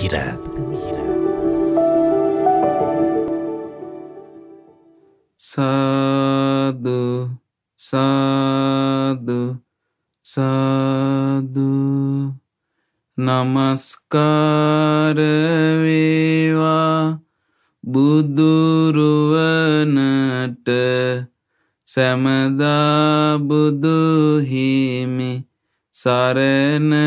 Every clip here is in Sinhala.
Mira. Sadu, sadu, sadu. නමස්කාර වේවා බුදුරුවනට සැමදා බුදුහිමි සරණයාමි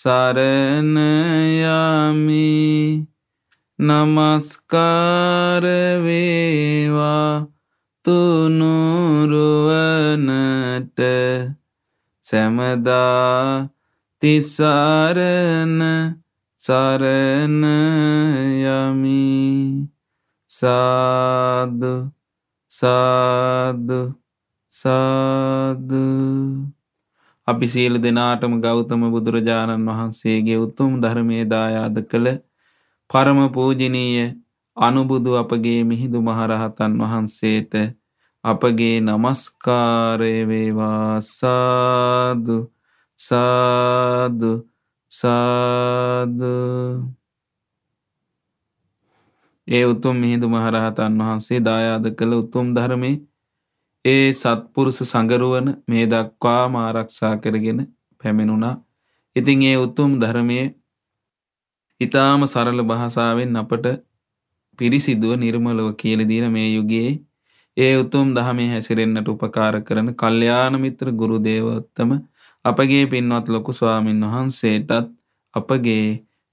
සරණයමි නමස්කාරවේවා තුනුරුවනට සැමදා තිසරණ සරණයමි සාදු සාදු සාදු අපි සියලු දෙනාටම ගෞතම බුදුරජාණන් වහන්සේගේ උතුම් ධර්මයේ දායාද කළ පරම පූජනීය අනුබුදු අපගේ මිහිඳු මහරහතන් වහන්සේට අපගේ নমස්කාරය වේවා සාදු සාදු සාදු ඒ උතුම් මිහිඳු මහරහතන් වහන්සේ දායාද කළ උතුම් ධර්මයේ ඒ සත්පුරුෂ සඟරුවන මේ දක්වාම ආරක්ෂා කරගෙන පැමිණුණා. ඉතින් ඒ උතුම් ධර්මයේ ඊටාම සරල භාෂාවෙන් අපට පිරිසිදුව නිර්මලව කියලා දීන මේ යුගයේ ඒ උතුම් දහමේ හැසිරෙන්නට උපකාර කරන කල්යාණ මිත්‍ර ගුරු දේවෝත්තම අපගේ පින්වත් ලොකු ස්වාමින් වහන්සේටත් අපගේ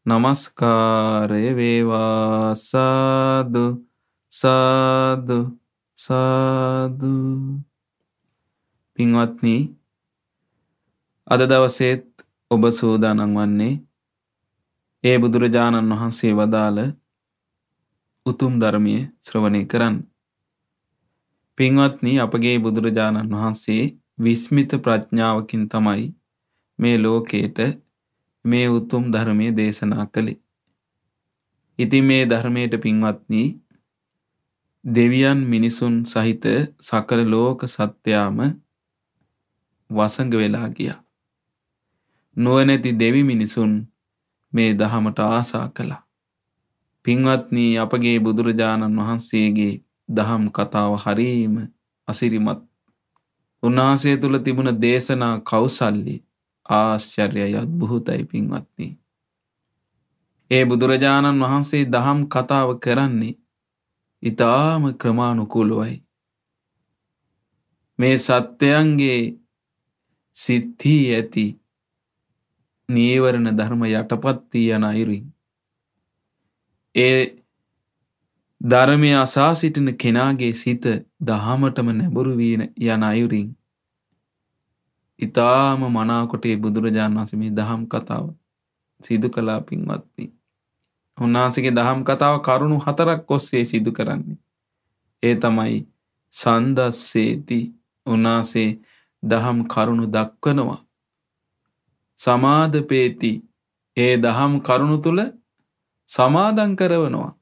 নমස්කාරය වේවා සාදු සාදු සාදු පින්වත්නි අද දවසේත් ඔබ සූදානම් වන්නේ ඒ බුදුරජාණන් වහන්සේ වදාළ උතුම් ධර්මයේ ශ්‍රවණය කරන්න. පින්වත්නි අපගේ බුදුරජාණන් වහන්සේ විස්මිත ප්‍රඥාවකින් තමයි මේ ලෝකයට මේ උතුම් ධර්මයේ දේශනා කළේ. ඉතින් මේ ධර්මයට පින්වත්නි දෙවියන් මිනිසුන් සහිත සකල ලෝක සත්‍යයාම වසඟ වෙලා ගිය. නුවනැති දෙවි මිනිසුන් මේ දහමට ආසා කළා. පින්වත්නී අපගේ බුදුරජාණන් වහන්සේගේ දහම් කතාව හරීම අසිරිමත් උන්වහන්සේ තුළ තිබුණ දේශනා කවුසල්ලි ආශ්චර්යයි අත්බොහොතයි පින්වත්නී. ඒ බුදුරජාණන් වහන්සේ දහම් කතාව කරන්නේ ඉතාම ක්‍රමානුකූලවයි. මේ සත්‍යයන්ගේ සිත්හි ඇති නීවරණ ධර්ම යටපත්තිී යන අයිරින්. ඒ ධර්මය අසා සිටින කෙනාගේ සිත දහමටම නැබුරුවීන යන අයුරින් ඉතාම මනාකොටේ බුදුරජාණන් වසමේ දහම් කතාව සිදු කලා පින්වත්තිී. උන්වහන්සගේ දහම් කතාව කරුණු හතරක් ඔස්සේ සිදු කරන්නේ. ඒ තමයි සන්දස්සේති උන්නාසේ දහම් කරුණු දක්වනවා. සමාධපේති ඒ දහම් කරුණු තුළ සමාදන් කරවනවා.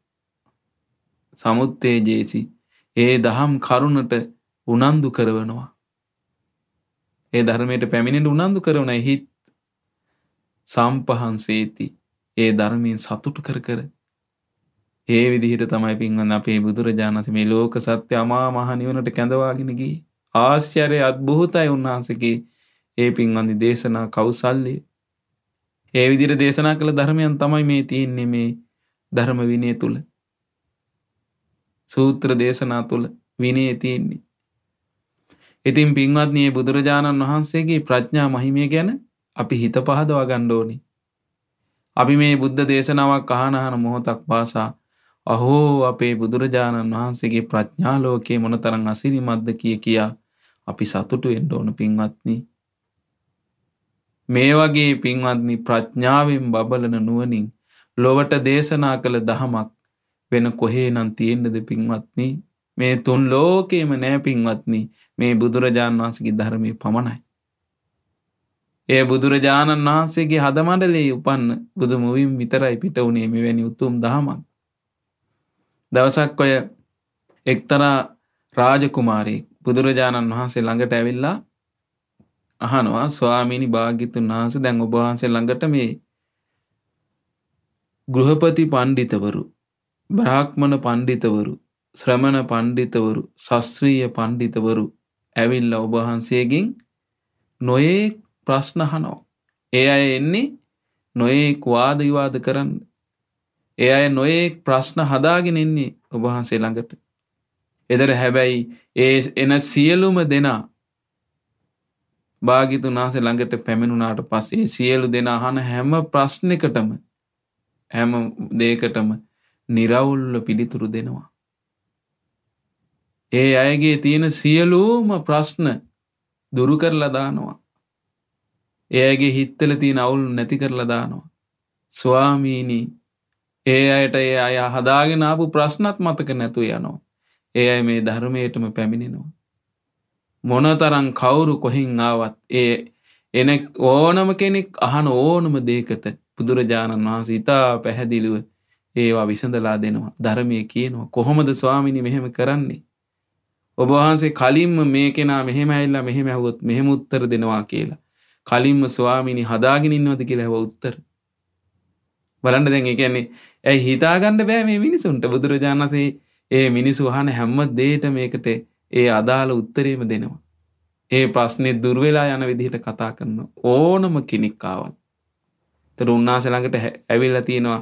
සමුත්තේ ජේසි ඒ දහම් කරුණට උනන්දු කරවනවා. ඒ ධර්මයට පැමිණෙන්ට උනන්දු කරවන හිත් සම්පහන්සේති ඒ ධර්මයෙන් සතුටු කර කර ඒ විදිහට තමයි පින්වන්න අපේ බුදුරජාණන්සේ මේ ලෝක සත්‍ය අමා මහ නිවනට කැඳවාගෙන ගියේ ආශ්චර්ය අද්භූතයි උන්වහන්සේගේ ඒ පින්වන්දි දේශනා කෞසල්‍ය ඒ විදිහට දේශනා කළ ධර්මයන් තමයි මේ තියෙන්නේ මේ ධර්ම විනය තුල සූත්‍ර දේශනා තුල විනය තියෙන්නේ ඉතින් පින්වත්නි බුදුරජාණන් වහන්සේගේ ප්‍රඥා මහිමය ගැන අපි හිත පහදවා ගන්න ඕනේ. අපි මේ බුද්ධ දේශනාවක් අහනහන මොහොතක් පාසා අහෝ අපේ බුදුරජාණන් වහන්සේගේ ප්‍රඥාලෝකයේ මොනතරං අසිරිමත්ද කිය කියා අපි සතුටු එන්න ඕන පින්වත්නි. මේ වගේ පින්වත්නි ප්‍රඥාවෙන් බබලන නුවනින් ලොවට දේශනා කළ දහමක් වෙන කොහේ නම් තියෙන්න්නද පින්වත්නි මේ තුන් ලෝකේම නෑ පින්වත්නි මේ බුදුරජාණන් වහන්සගේ ධර්මය පමණයි. එය බුදුරජාණන් වහන්සේගේ හදමඩලේ උපන්න බුදු මුවින් විතරයි පිට වුණේ මෙවැනි උතුම් දහමක්. දවසක් ඔය එක්තරා රාජකුමාරයෙක් බුදුරජාණන් වහන්සේ ළඟට ඇවිල්ලා අහනවා ස්වාමීනි භාග්‍යතුන් වහන්සේ දැන් ඔබ වහන්සේ ළඟට මේ ගෘහපති පණ්ඩිතවරු බ්‍රාහ්මණ පණ්ඩිතවරු ශ්‍රමණ පණ්ඩිතවරු ශාස්ත්‍රීය පණ්ඩිතවරු ඇවිල්ලා ඔබ වහන්සේගෙන් නොයේක් ප්‍රශ්න අහනවා. ඒ අය එන්නේ නොයෙක් වාද විවාද කරන්න. ඒ අය නොයෙක් ප්‍රශ්න හදාගෙන එන්නේ ඔබ වහන්සේ ළඟට. එතර හැබැයි ඒ එන සියලුම දෙනා භාගිතුන් වහන්සේ ළඟට පැමිණුණාට පස්සේ සියලු දෙනා අහන හැම ප්‍රශ්නයකටම හැම දෙයකටම निराවුල්ව පිළිතුරු දෙනවා. ඒ අයගේ තියෙන සියලුම ප්‍රශ්න දුරු කරලා දානවා. එයගේ හිත්තල තියෙන අවුල් නැති කරලා දානවා. ස්වාමීනී ඒ අයට ඒ අය හදාගෙන ආපු ප්‍රශ්නත් මතක නැතු යනවා. ඒ අය මේ ධර්මයටම පැමිණෙනවා. මොනතරං කවුරු කොහින් ආවත් ඒ එන ඕනම කෙනෙක් අහන ඕනම දේකට බුදුරජාණන් වහන්සේ ඉතා පැහැදිලිව ඒවා විසඳලා දෙනවා ධර්මය කියනවා කොහොමද ස්වාමිනි මෙහෙම කරන්නේ. ඔබවහන්සේ කලින්ම මේ කෙනා මෙහෙම ඇල්ලා මෙහෙම ඇහුවොත් මෙහෙම උත්තර දෙනවා කියලා. කලින්ම ස්වාමිනි හදාගෙන ඉන්නවද කියලා හැව උත්තර. බලන්න දැන් ඒ කියන්නේ ඇයි හිතාගන්න බෑ මේ මිනිසුන්ට බුදුරජාණන්සේ ඒ මිනිසු අහන හැම දෙයට මේකට ඒ අදාළ උත්තරේම දෙනවා. ඒ ප්‍රශ්නේ දුර්වෙලා යන විදිහට කතා කරන ඕනම කෙනෙක් ආවත්. ඒතර උන්නාස ළඟට ඇවිල්ලා තිනවා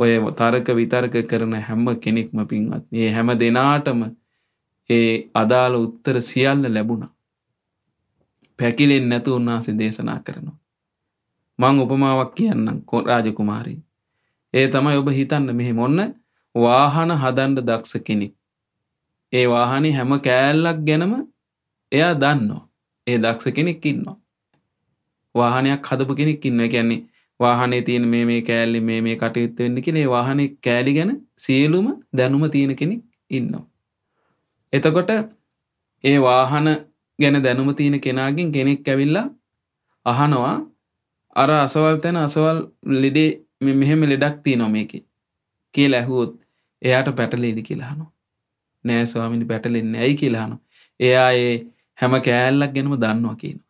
ඔය තර්ක විතර්ක කරන හැම කෙනෙක්ම පින්වත්. මේ හැම දෙනාටම ඒ අදාළ උත්තර සියල්ල ලැබුණා. පැකිලෙන් නැතු උන්වහන්සේ දේශනා කරනවා. මං උපමාවක් කියන්නම් රාජ කුමාරී. ඒ තමයි ඔබ හිතන්න මෙහෙම ඔන්න වාහන හදන්ඩ දක්ෂ කෙනෙක්. ඒ වාහනේ හැම කෑල්ලක් ගැනම එයා දන්නවා. ඒ දක්ෂ කෙනෙක් ඉන්නවා. වාහනයක් හදපු කෙනෙක් ඉන්න කියන්නේ වාහනේ තියෙන මේ මේ කෑල්ලි මේ මේ කටයුත්ත වෙන්න කියලා ඒ වාහනේ කෑලි ගැන සියලුම දැනුම තියෙන කෙනෙක් ඉන්නවා. එතකොට ඒ වාහන ගැන දැනුම තියෙන කෙනාගෙන් කෙනෙක් ඇවිල්ලා අහනවා අර අසවල් තැන අසවල් ලෙඩේ මෙහෙම ලෙඩක් තියෙනවා මේකේ කියලා ඇහුවොත් එයාට පැටලේද කියලා අහනවා. නෑ ස්වාමිනි පැටලෙන්නේ ඇයි කියලා අහනවා. එයා ඒ හැම කෑල්ලක් ගැනම දන්නවා කියනවා.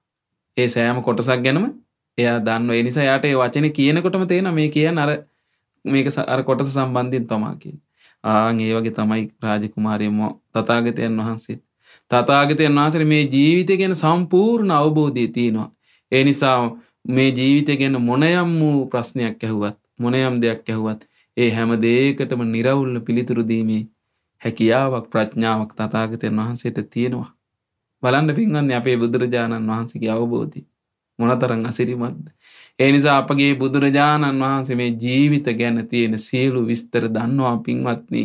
ඒ සෑම කොටසක් ගැනම එයා දන්නවා. ඒ නිසා එයාට ඒ වචනේ කියනකොටම තේනවා මේ කියන්නේ අර මේක අර කොටස සම්බන්ධයෙන් තමයි කියන්නේ. ආන් ඒ වගේ තමයි රාජකුමාරියම තථාගතයන් වහන්සේ තථාගතයන් වහන්සේ මේ ජීවිතය ගැන සම්පූර්ණ අවබෝධය තියෙනවා. ඒ නිසා මේ ජීවිතය ගැන මොනයම් වූ ප්‍රශ්නයක් ඇහුවත් මොනයම් දෙයක් ඇහුවත් ඒ හැම දෙයකටම නිර්වුල්ව පිළිතුරු දීමේ හැකියාවක් ප්‍රඥාවක් තථාගතයන් වහන්සේට තියෙනවා. බලන්න පින්වත්නි අපේ බුදුරජාණන් වහන්සේගේ අවබෝධය මොනතරම් අසිරිමත්ද. ඒ නිසා අපගේ බුදුරජාණන් වහන්සේ මේ ජීවිත ගැන තියෙන සියලු විස්තර දන්නවා පින්වත්නි.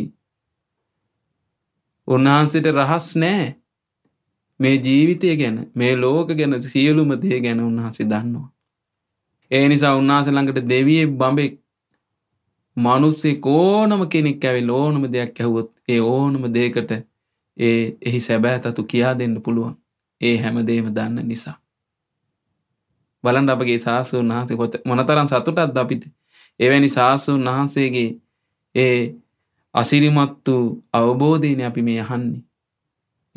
උන්වහන්සේට රහස් නැහැ. මේ ජීවිතය ගැන මේ ලෝක ගැන සියලුම දේ ගැන උන්වහන්සේ දන්නවා. ඒ නිසා උන්වහන්සේ ළඟට දෙවියෙක් බඹෙක් මිනිස්සෙක් ඕනම කෙනෙක් ඇවිල්ලා ඕනම දෙයක් ඇහුවොත් ඒ ඕනම දෙයකට ඒ එහි සැබෑතතු කියා දෙන්න පුළුවන්. ඒ හැමදේම දන්න නිසා. බලන්න අපගේ සාසුන් වහන්සේ කොත මොනතරම් සතුටක්ද අපිට. එවැනි සාසුන් වහන්සේගේ ඒ අසිරිමත් වූ අවබෝධයනේ අපි මේ අහන්නේ.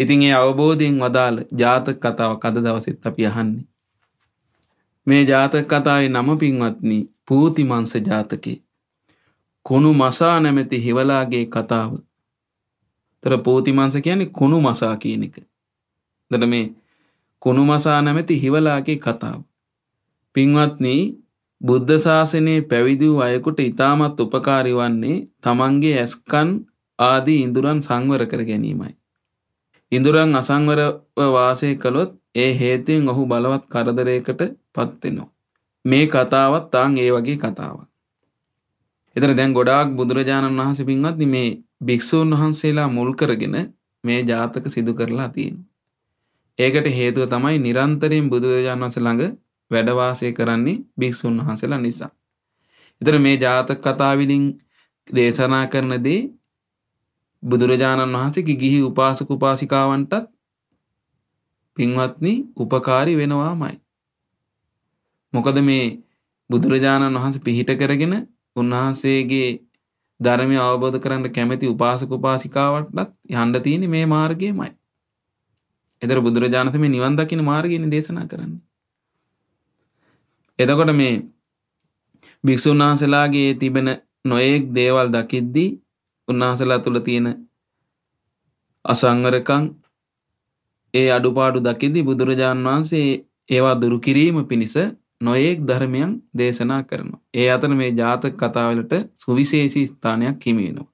ඉතින් ඒ අවබෝධයෙන් වදාළ ජාතක කතාවක් අද දවසෙත් අපි අහන්නේ. මේ ජාතක කතාවේ නම පින්වත්නි පූතිමංස ජාතකේ. කුණු මසා නැමැති හිවලාගේ කතාව. තර පූතිමංස කියන්නේ කුණු මසා කියන එක. දට මේ කුණු මසා නැමැති හිවලාගේ කතාව. පින්වත්නී බුද්ධ ශාසනයේ පැවිදි වූ අයෙකුට ඉතාමත් උපකාරී වන්නේ තමන්ගේ ඇස්කන් ආදී ඉඳුරන් සංවර කර ගැනීමයි. ඉඳුරන් අසංවරව වාසය කළොත් ඒ හේතුයෙන් ඔහු බලවත් කරදරයකට පත්වෙනවා. මේ කතාවත් තාන් ඒ වගේ කතාව. එතර දැන් ගොඩාක් බුදුරජාණන් වහන්ස පින්වත් මේ භික්‍ෂූන් වහන්සේලා මුල් කරගෙන මේ ජාතක සිදු කරලා තියෙන. ඒකට හේතුව තමයි නිරන්තරයෙන් බුදුරජාණන් වන්ස ළඟ වැඩවාසය කරන්නේ භික්‍ෂූන් වහන්සේලා නිසා. එතර මේ ජාතක කතාවිලින් දේශනා කරනදී බුදුරජාණන් වහන්සේ ගිහි උපාසක උපාසිකාවන්ටත් පින්වත්නි උපකාරී වෙනවාමයි. මොකද මේ බුදුරජාණන් වහන්සේ පිහිට කරගෙන උන්වහන්සේගේ ධර්මය අවබෝධ කරන්න කැමැති උපාසක උපාසිකාවටත් යන්න තියෙන්නේ මේ මාර්ගයමයි. එතකොට බුදුරජාණන් මේ නිවන් දකින්න මාර්ගයනේ දේශනා කරන්නේ. එතකොට මේ භික්ෂුන් වහන්සේලාගේ තිබෙන නොයෙක් දේවල් දකිද්දී උන්වහන්සලා තුළ තියෙන අසංවරකම් ඒ අඩුපාඩු දකිද්දි බුදුරජාන් වහන්සේ ඒවා දුරු කිරීම පිණිස නොයෙක් ධර්මයන් දේශනා කරනවා. ඒ අතර මේ ජාතක කතාවලට සුවිශේෂී ස්ථානයක් හිමි වෙනවා.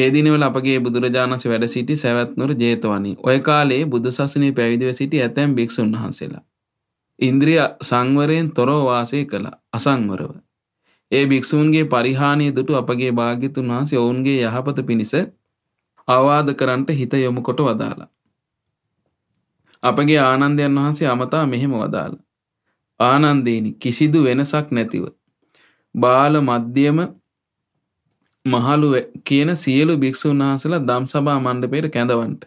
ඒ දිනවල අපගේ බුදුරජාණන්ස වැඩ සිටි සැවැත්නුර ජේතවනී. ඔය කාලේ බුදුසසුනේ පැවිදිව සිටි ඇතැම් භික්ෂුන් වහන්සේලා. ඉන්ද්‍රිය සංවරයෙන් තොරව වාසය කළා. අසංවරව. ඒ භික්ෂූන්ගේ පරිහානිය දුටු අපගේ භාග්‍යතුන් වහන්සේ ඔවුන්ගේ යහපත පිණිස අවවාද කරන්ට හිත යොමු කොට වදාලා. අපගේ ආනන්දයන් වහන්සේ අමතා මෙහෙම වදාළ. ආනන්දේනි කිසිදු වෙනසක් නැතිව. බාල මධ්‍යම මහලු කියන සියලු භික්‍ෂූන් වහන්සලා දම් සභා මණ්ඩපයට කැඳවන්ට.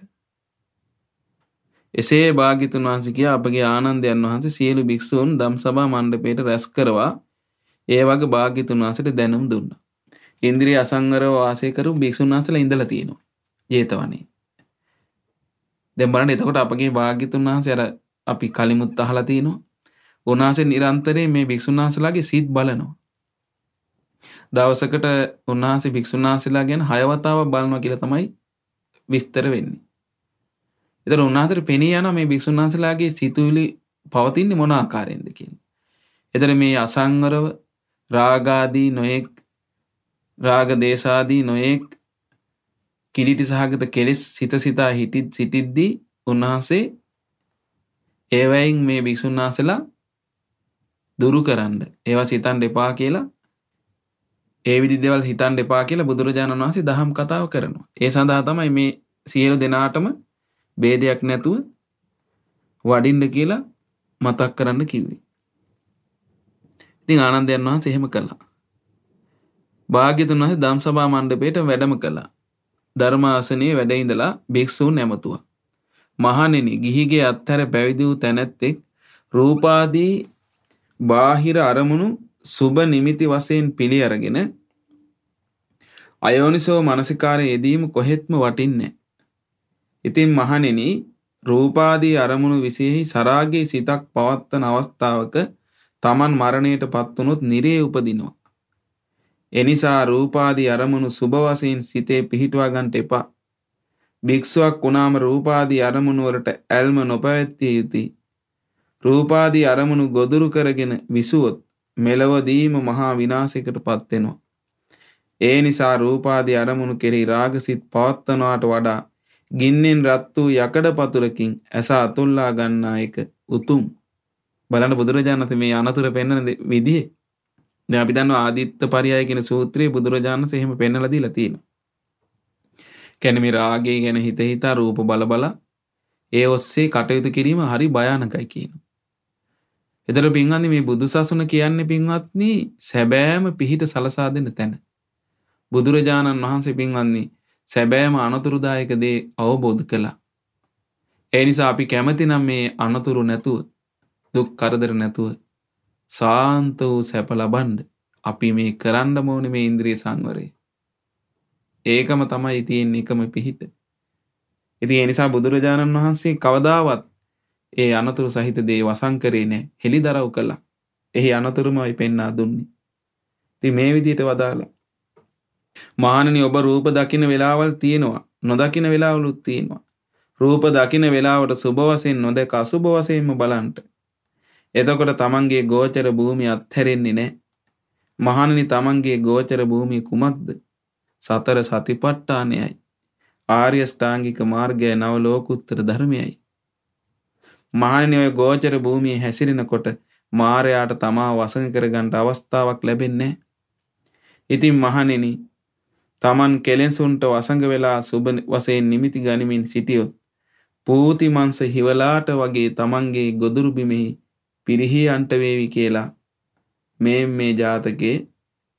එසේ භාගිතුන් වහන්සිකය අපගේ ආනන්දයන් වහන්සේ සියලු භික්‍ෂූන් දම් සභා මණ්ඩපයට රැස් කරවා ඒ වගේ භාග්‍යතුන් වහන්සේට දැනුම් දුන්නා. ඉන්ද්‍රිය අසංවරව වාසය කරපු භික්ෂුන් වහන්සේලා ඉඳලා තියෙනවා. ජේතවනේ. දැන් බලන්න එතකොට අපගේ භාග්‍යතුන් වහන්සේ අර අපි කලිමුත් අහලා තිනවා. උන්වහන්සේ නිරන්තරයෙන් මේ භික්ෂුන් වහන්සේලාගේ සිත් බලනවා. දවසකට උන්වහන්සේ භික්ෂුන් වහන්සේලා ගැන හයවතාවක් බලනවා කියලා තමයි විස්තර වෙන්නේ. ඒතර උන්වහන්සේට පෙනී යන මේ භික්ෂුන් වහන්සේලාගේ සිතුවිලි පවතින්නේ මොන ආකාරයෙන්ද කියන්නේ. ඒතර මේ අසංවරව රාගාදී නොයෙක් රාගදේශාදී නොයෙක් කිලිටි සහගත කෙලෙස් සිත සිතා හිටිත් සිටිද්දී උන්වහන්සේ ඒවයින් මේ භික්ෂුන් වහන්සේලා දුරු කරන්න ඒවා සිතන් එපා කියලා ඒ විදි දෙවල් හිතන් එපා කියලා බුදුරජාණන් වහන්සේ දහම් කතාව කරනවා. ඒ සඳහා තමයි මේ සියලු දෙනාටම ભેදයක් නැතුව වඩින්න කියලා මතක් කරන්න කිව්වේ. ඉතින් ආනන්දයන් වහන්සේ එහෙම කළා. භාග්‍යතුන් වහන්සේ ධම් සභා මණ්ඩපයට වැඩම කළා. ධර්මාසනයේ වැඩ ඉඳලා භික්ෂූන් ඇමතුවා. මහණෙනි, ගිහිගේ අත්තර පැවිදි වූ තැනැත්තෙක් රූපාදී බාහිර අරමුණු සුබ නිමිති වශයෙන් පිළි අරගෙන අයෝනිසෝ මානසිකාරය යෙදීම කොහෙත්ම වටින්නේ ඉතින් මහණෙනි රූපාදී අරමුණු විසෙහි සරාගේ සිතක් පවත්වන අවස්ථාවක Taman මරණයට පත්වනොත් නිරේ උපදිනවා. එනිසා රූපාදී අරමුණු සුභ වශයෙන් සිතේ පිහිටුවා ගන්නට එපා. භික්ෂුවක් වුණාම රූපාදී අරමුණු වලට ඇල්ම නොපැවැත්විය යුතුයි. රූපාදී අරමුණු ගොදුරු කරගෙන විසුවොත් මෙලවදීම මහා විනාශයකටපත් වෙනවා. ඒ නිසා රූපාදී අරමුණු කෙරෙහි රාගසිත පවත්වනවාට වඩා ගින්නෙන් රත් වූ යකඩ පතුලකින් ඇස අතුල්ලා ගන්නා එක උතුම් බලන්න බුදුරජාණන්ස මේ අනතුර පෙන්වන විදිහේ දැන් අපි දන්නවා ආදිත්ත පරයය කියන සූත්‍රයේ බුදුරජාණන්ස එහෙම පෙන්වලා දීලා තියෙනවා. කියන්නේ මේ රාගය ගැන හිත හිතා රූප බල බල ඒ ඔස්සේ කටයුතු කිරීම හරි භයානකයි කියනවා. එතර පින්වන්දි මේ බුදු සසුන කියන්නේ පින්වත්නි සැබෑම පිහිට සලසා දෙන තැන. බුදුරජාණන් වහන්සේ පින්වන්නේ සැබෑම අනතුරුදායක දේ අවබෝධ කළා. ඒ නිසා අපි කැමති නම් මේ අනතුරු නැතුව දුක් කරදර නැතුව සාන්ත වූ සැප ලබන්ඩ අපි මේ කරන්න මෝන මේ ඉන්ද්‍රී සංවරය. ඒකම තමයි ඉතියෙන් එකම පිහිට. ඉති එනිසා බුදුරජාණන් වහන්සේ කවදාවත් ඒ අනතුරු සහිත දේ වසංකරේ නෑ හෙළි දරව් කළා එහි අනතුරුමයි පෙන්නා දුන්නේ. ති මේ විදියට වදාලා. මානනි ඔබ රූප දකින වෙලාවල් තියෙනවා නොදකින වෙලාවලුත් තියෙනවා. රූප දකින වෙලාවට සුභවසයෙන් නොදැක අසුභවසයෙන්ම බලන්ට එතකොට තමන්ගේ ගෝචර භූමිය අත්හැරෙන්නේ නැහැ. මහණනි තමන්ගේ ගෝචර භූමිය කුමක්ද? සතර සතිපට්ඨානයයි. ආර්ය ස්ථාංගික මාර්ගය නව ලෝකුත්තර ධර්මයයි. මහණනි ඔය ගෝචර භූමියේ හැසිරෙනකොට මාරයාට තමා වසඟ කරගන්න අවස්ථාවක් ලැබෙන්නේ ඉතින් මහණෙනි තමන් කෙලෙසුන්ට වසඟ වෙලා සුබ වශයෙන් නිමිති ගනිමින් සිටියොත් පූතිමංස හිවලාට වගේ තමන්ගේ ගොදුරු බිමෙහි පිරිහී අන්ට වේවි කියලා මේ මේ ජාතකයේ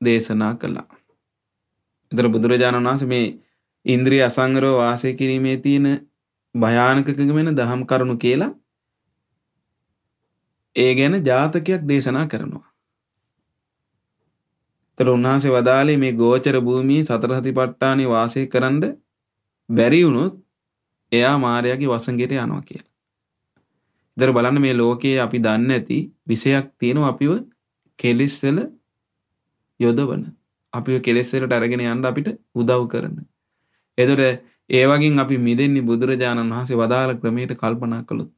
දේශනා කළා. එතන බුදුරජාණන් වහන්සේ මේ ඉන්ද්‍රිය අසංගරව වාසය කිරීමේ තියෙන භයානකකම වෙන දහම් කරුණු කියලා ඒ ගැන ජාතකයක් දේශනා කරනවා. එතන උන්වහන්සේ වදාළේ මේ ගෝචර භූමියේ සතර සතිපට්ඨානේ වාසය කරන්න බැරි වුණොත් එයා මාර්යාගේ වසඟයට යනවා කියලා. දර බලන්න මේ ලෝකයේ අපි දන්න ඇති විසයක් තියෙනවා අපිව කෙලෙස්සල යොදවන අපි කෙලෙස්සලට අරගෙන යන්න අපිට උදව් කරන. එතොට ඒවගින් අපි මිදෙන්නේ බුදුරජාණන් වහන්සේ වදාළ ක්‍රමයට කල්පනා කළොත්.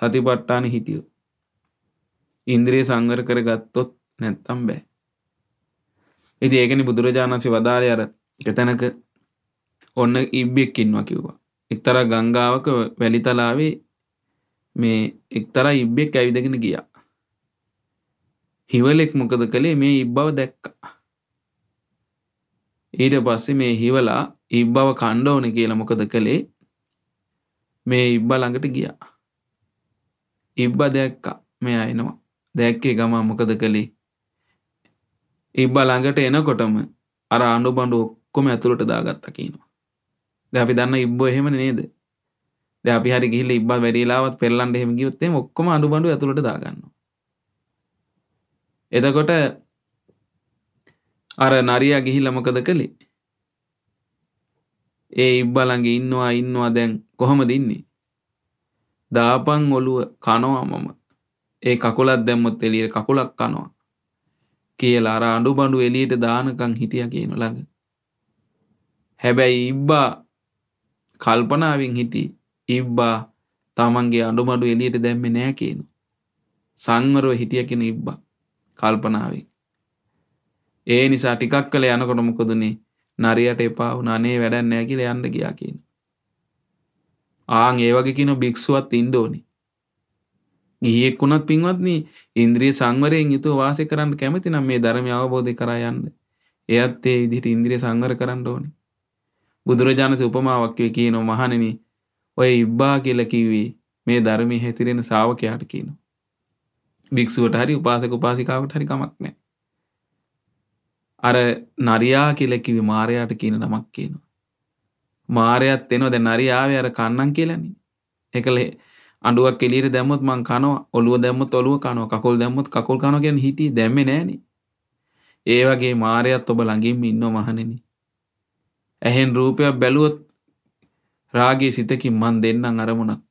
සතිපට්ටාන හිටියෝ. ඉන්ද්‍රිය සංවර කර ගත්තොත් නැත්තම් බෑ. ඉති ඒකනි බුදුරජාණන්සේ වදාළ අර එතැනක ඔන්න ඉබ්බෙක් ඉන්නවා කිව්වා. එක්තර ගංගාවක වැලිතලාවේ මේ එක්තර ඉබ්බෙක් ඇවිදගෙන ගියා. හිවලෙක් මොකද කළේ මේ ඉබ්බව දැක්කා. ඊට පස්සේ මේ හිවලා ඉබ්බව කණ්ඩෝන කියලා මොකද කළේ මේ ඉබ්බ ළඟට ගියා. ඉබ්බ දැක්කා මෙයා එනවා. දැක්කේ ගමා මොකද කළේ ඉබ්බ ළඟට එනකොටම අර අනුබණ්ඩු ඔක්කොම ඇතුළට දාගත්ත කියනවා. දැ අපි දන්න ඉබ්බෝ එහෙම නේද අපි හරි ගිහිල්ල ඉබ්බ වැඩිලාවත් පෙල්ලන්ට හෙම ගියොත්තේ ඔක්කොම අනුබඩු ඇතුළට දාගන්න එතකොට අර නරියා ගිහිල්ල මොකද කළේ ඒ ඉබ්බලඟ ඉන්නවා ඉන්නවා දැන් කොහොමද ඉන්නේ දාපන් ඔලුව කනවා මම ඒ කකුලත් දැම්මොත් එලියට කකුලක් කනවා කියලා අර අඩු බඩු එලියට දානකං හිටිය කියන ළඟ හැබැයි ඉබ්බා කල්පනාවෙන් හිටියේ ඉබ්බා තමන්ගේ අඩුමඩු එලියට දැම්ම නෑ කියනු. සංවරව හිටිය කෙන ඉබ්බ කල්පනාවෙන්. ඒ නිසා ටිකක් කළ යනකොට මොකදනේ නරියට එපා වුණ අනේ වැඩන් නෑ කියල යන්න ගියා කියන. ආං ඒ වගේ කියන භික්ෂුවත් ඉන්ඩෝනි. ගියෙක් වුණත් පින්වත්න ඉන්ද්‍රී සංවරයෙන් යුතු වාසය කරන්න කැමති නම් මේ ධර්මය අවබෝධය කරා යන්න. එයත් ඒ විදිහට ඉන්ද්‍රිය සංවර කරන්න ඕනි. බුදුරජාණන් උපමාවක්වේ කියනෝ මහණෙනි ඔය ඉබ්බා කියලා කිව්වේ මේ ධර්මයේ හැතිරෙන ශ්‍රාවකයාට කියනවා. භික්ෂුවට හරි උපාසක උපාසිකාවට හරි කමක් නැහැ. අර නරියා කියලා කිව්වේ මාරයාට කියන නමක් කියනවා. මාරයත් එනවා දැන් නරියාවේ අර කන්නම් කියලානේ. ඒකල අඬුවක් එළියට දැම්මොත් මං කනවා, ඔළුව දැම්මොත් ඔළුව කනවා, කකුල් දැම්මොත් කකුල් කනවා කියන හිටියේ දැම්මේ නැහනේ. ඒ වගේ මාරයත් ඔබ ළඟින්ම ඉන්නව මහණෙනි. ඇහෙන් රූපයක් බැලුවොත් රාගේ සිතකින් මන් දෙන්නම් අරමුණක්.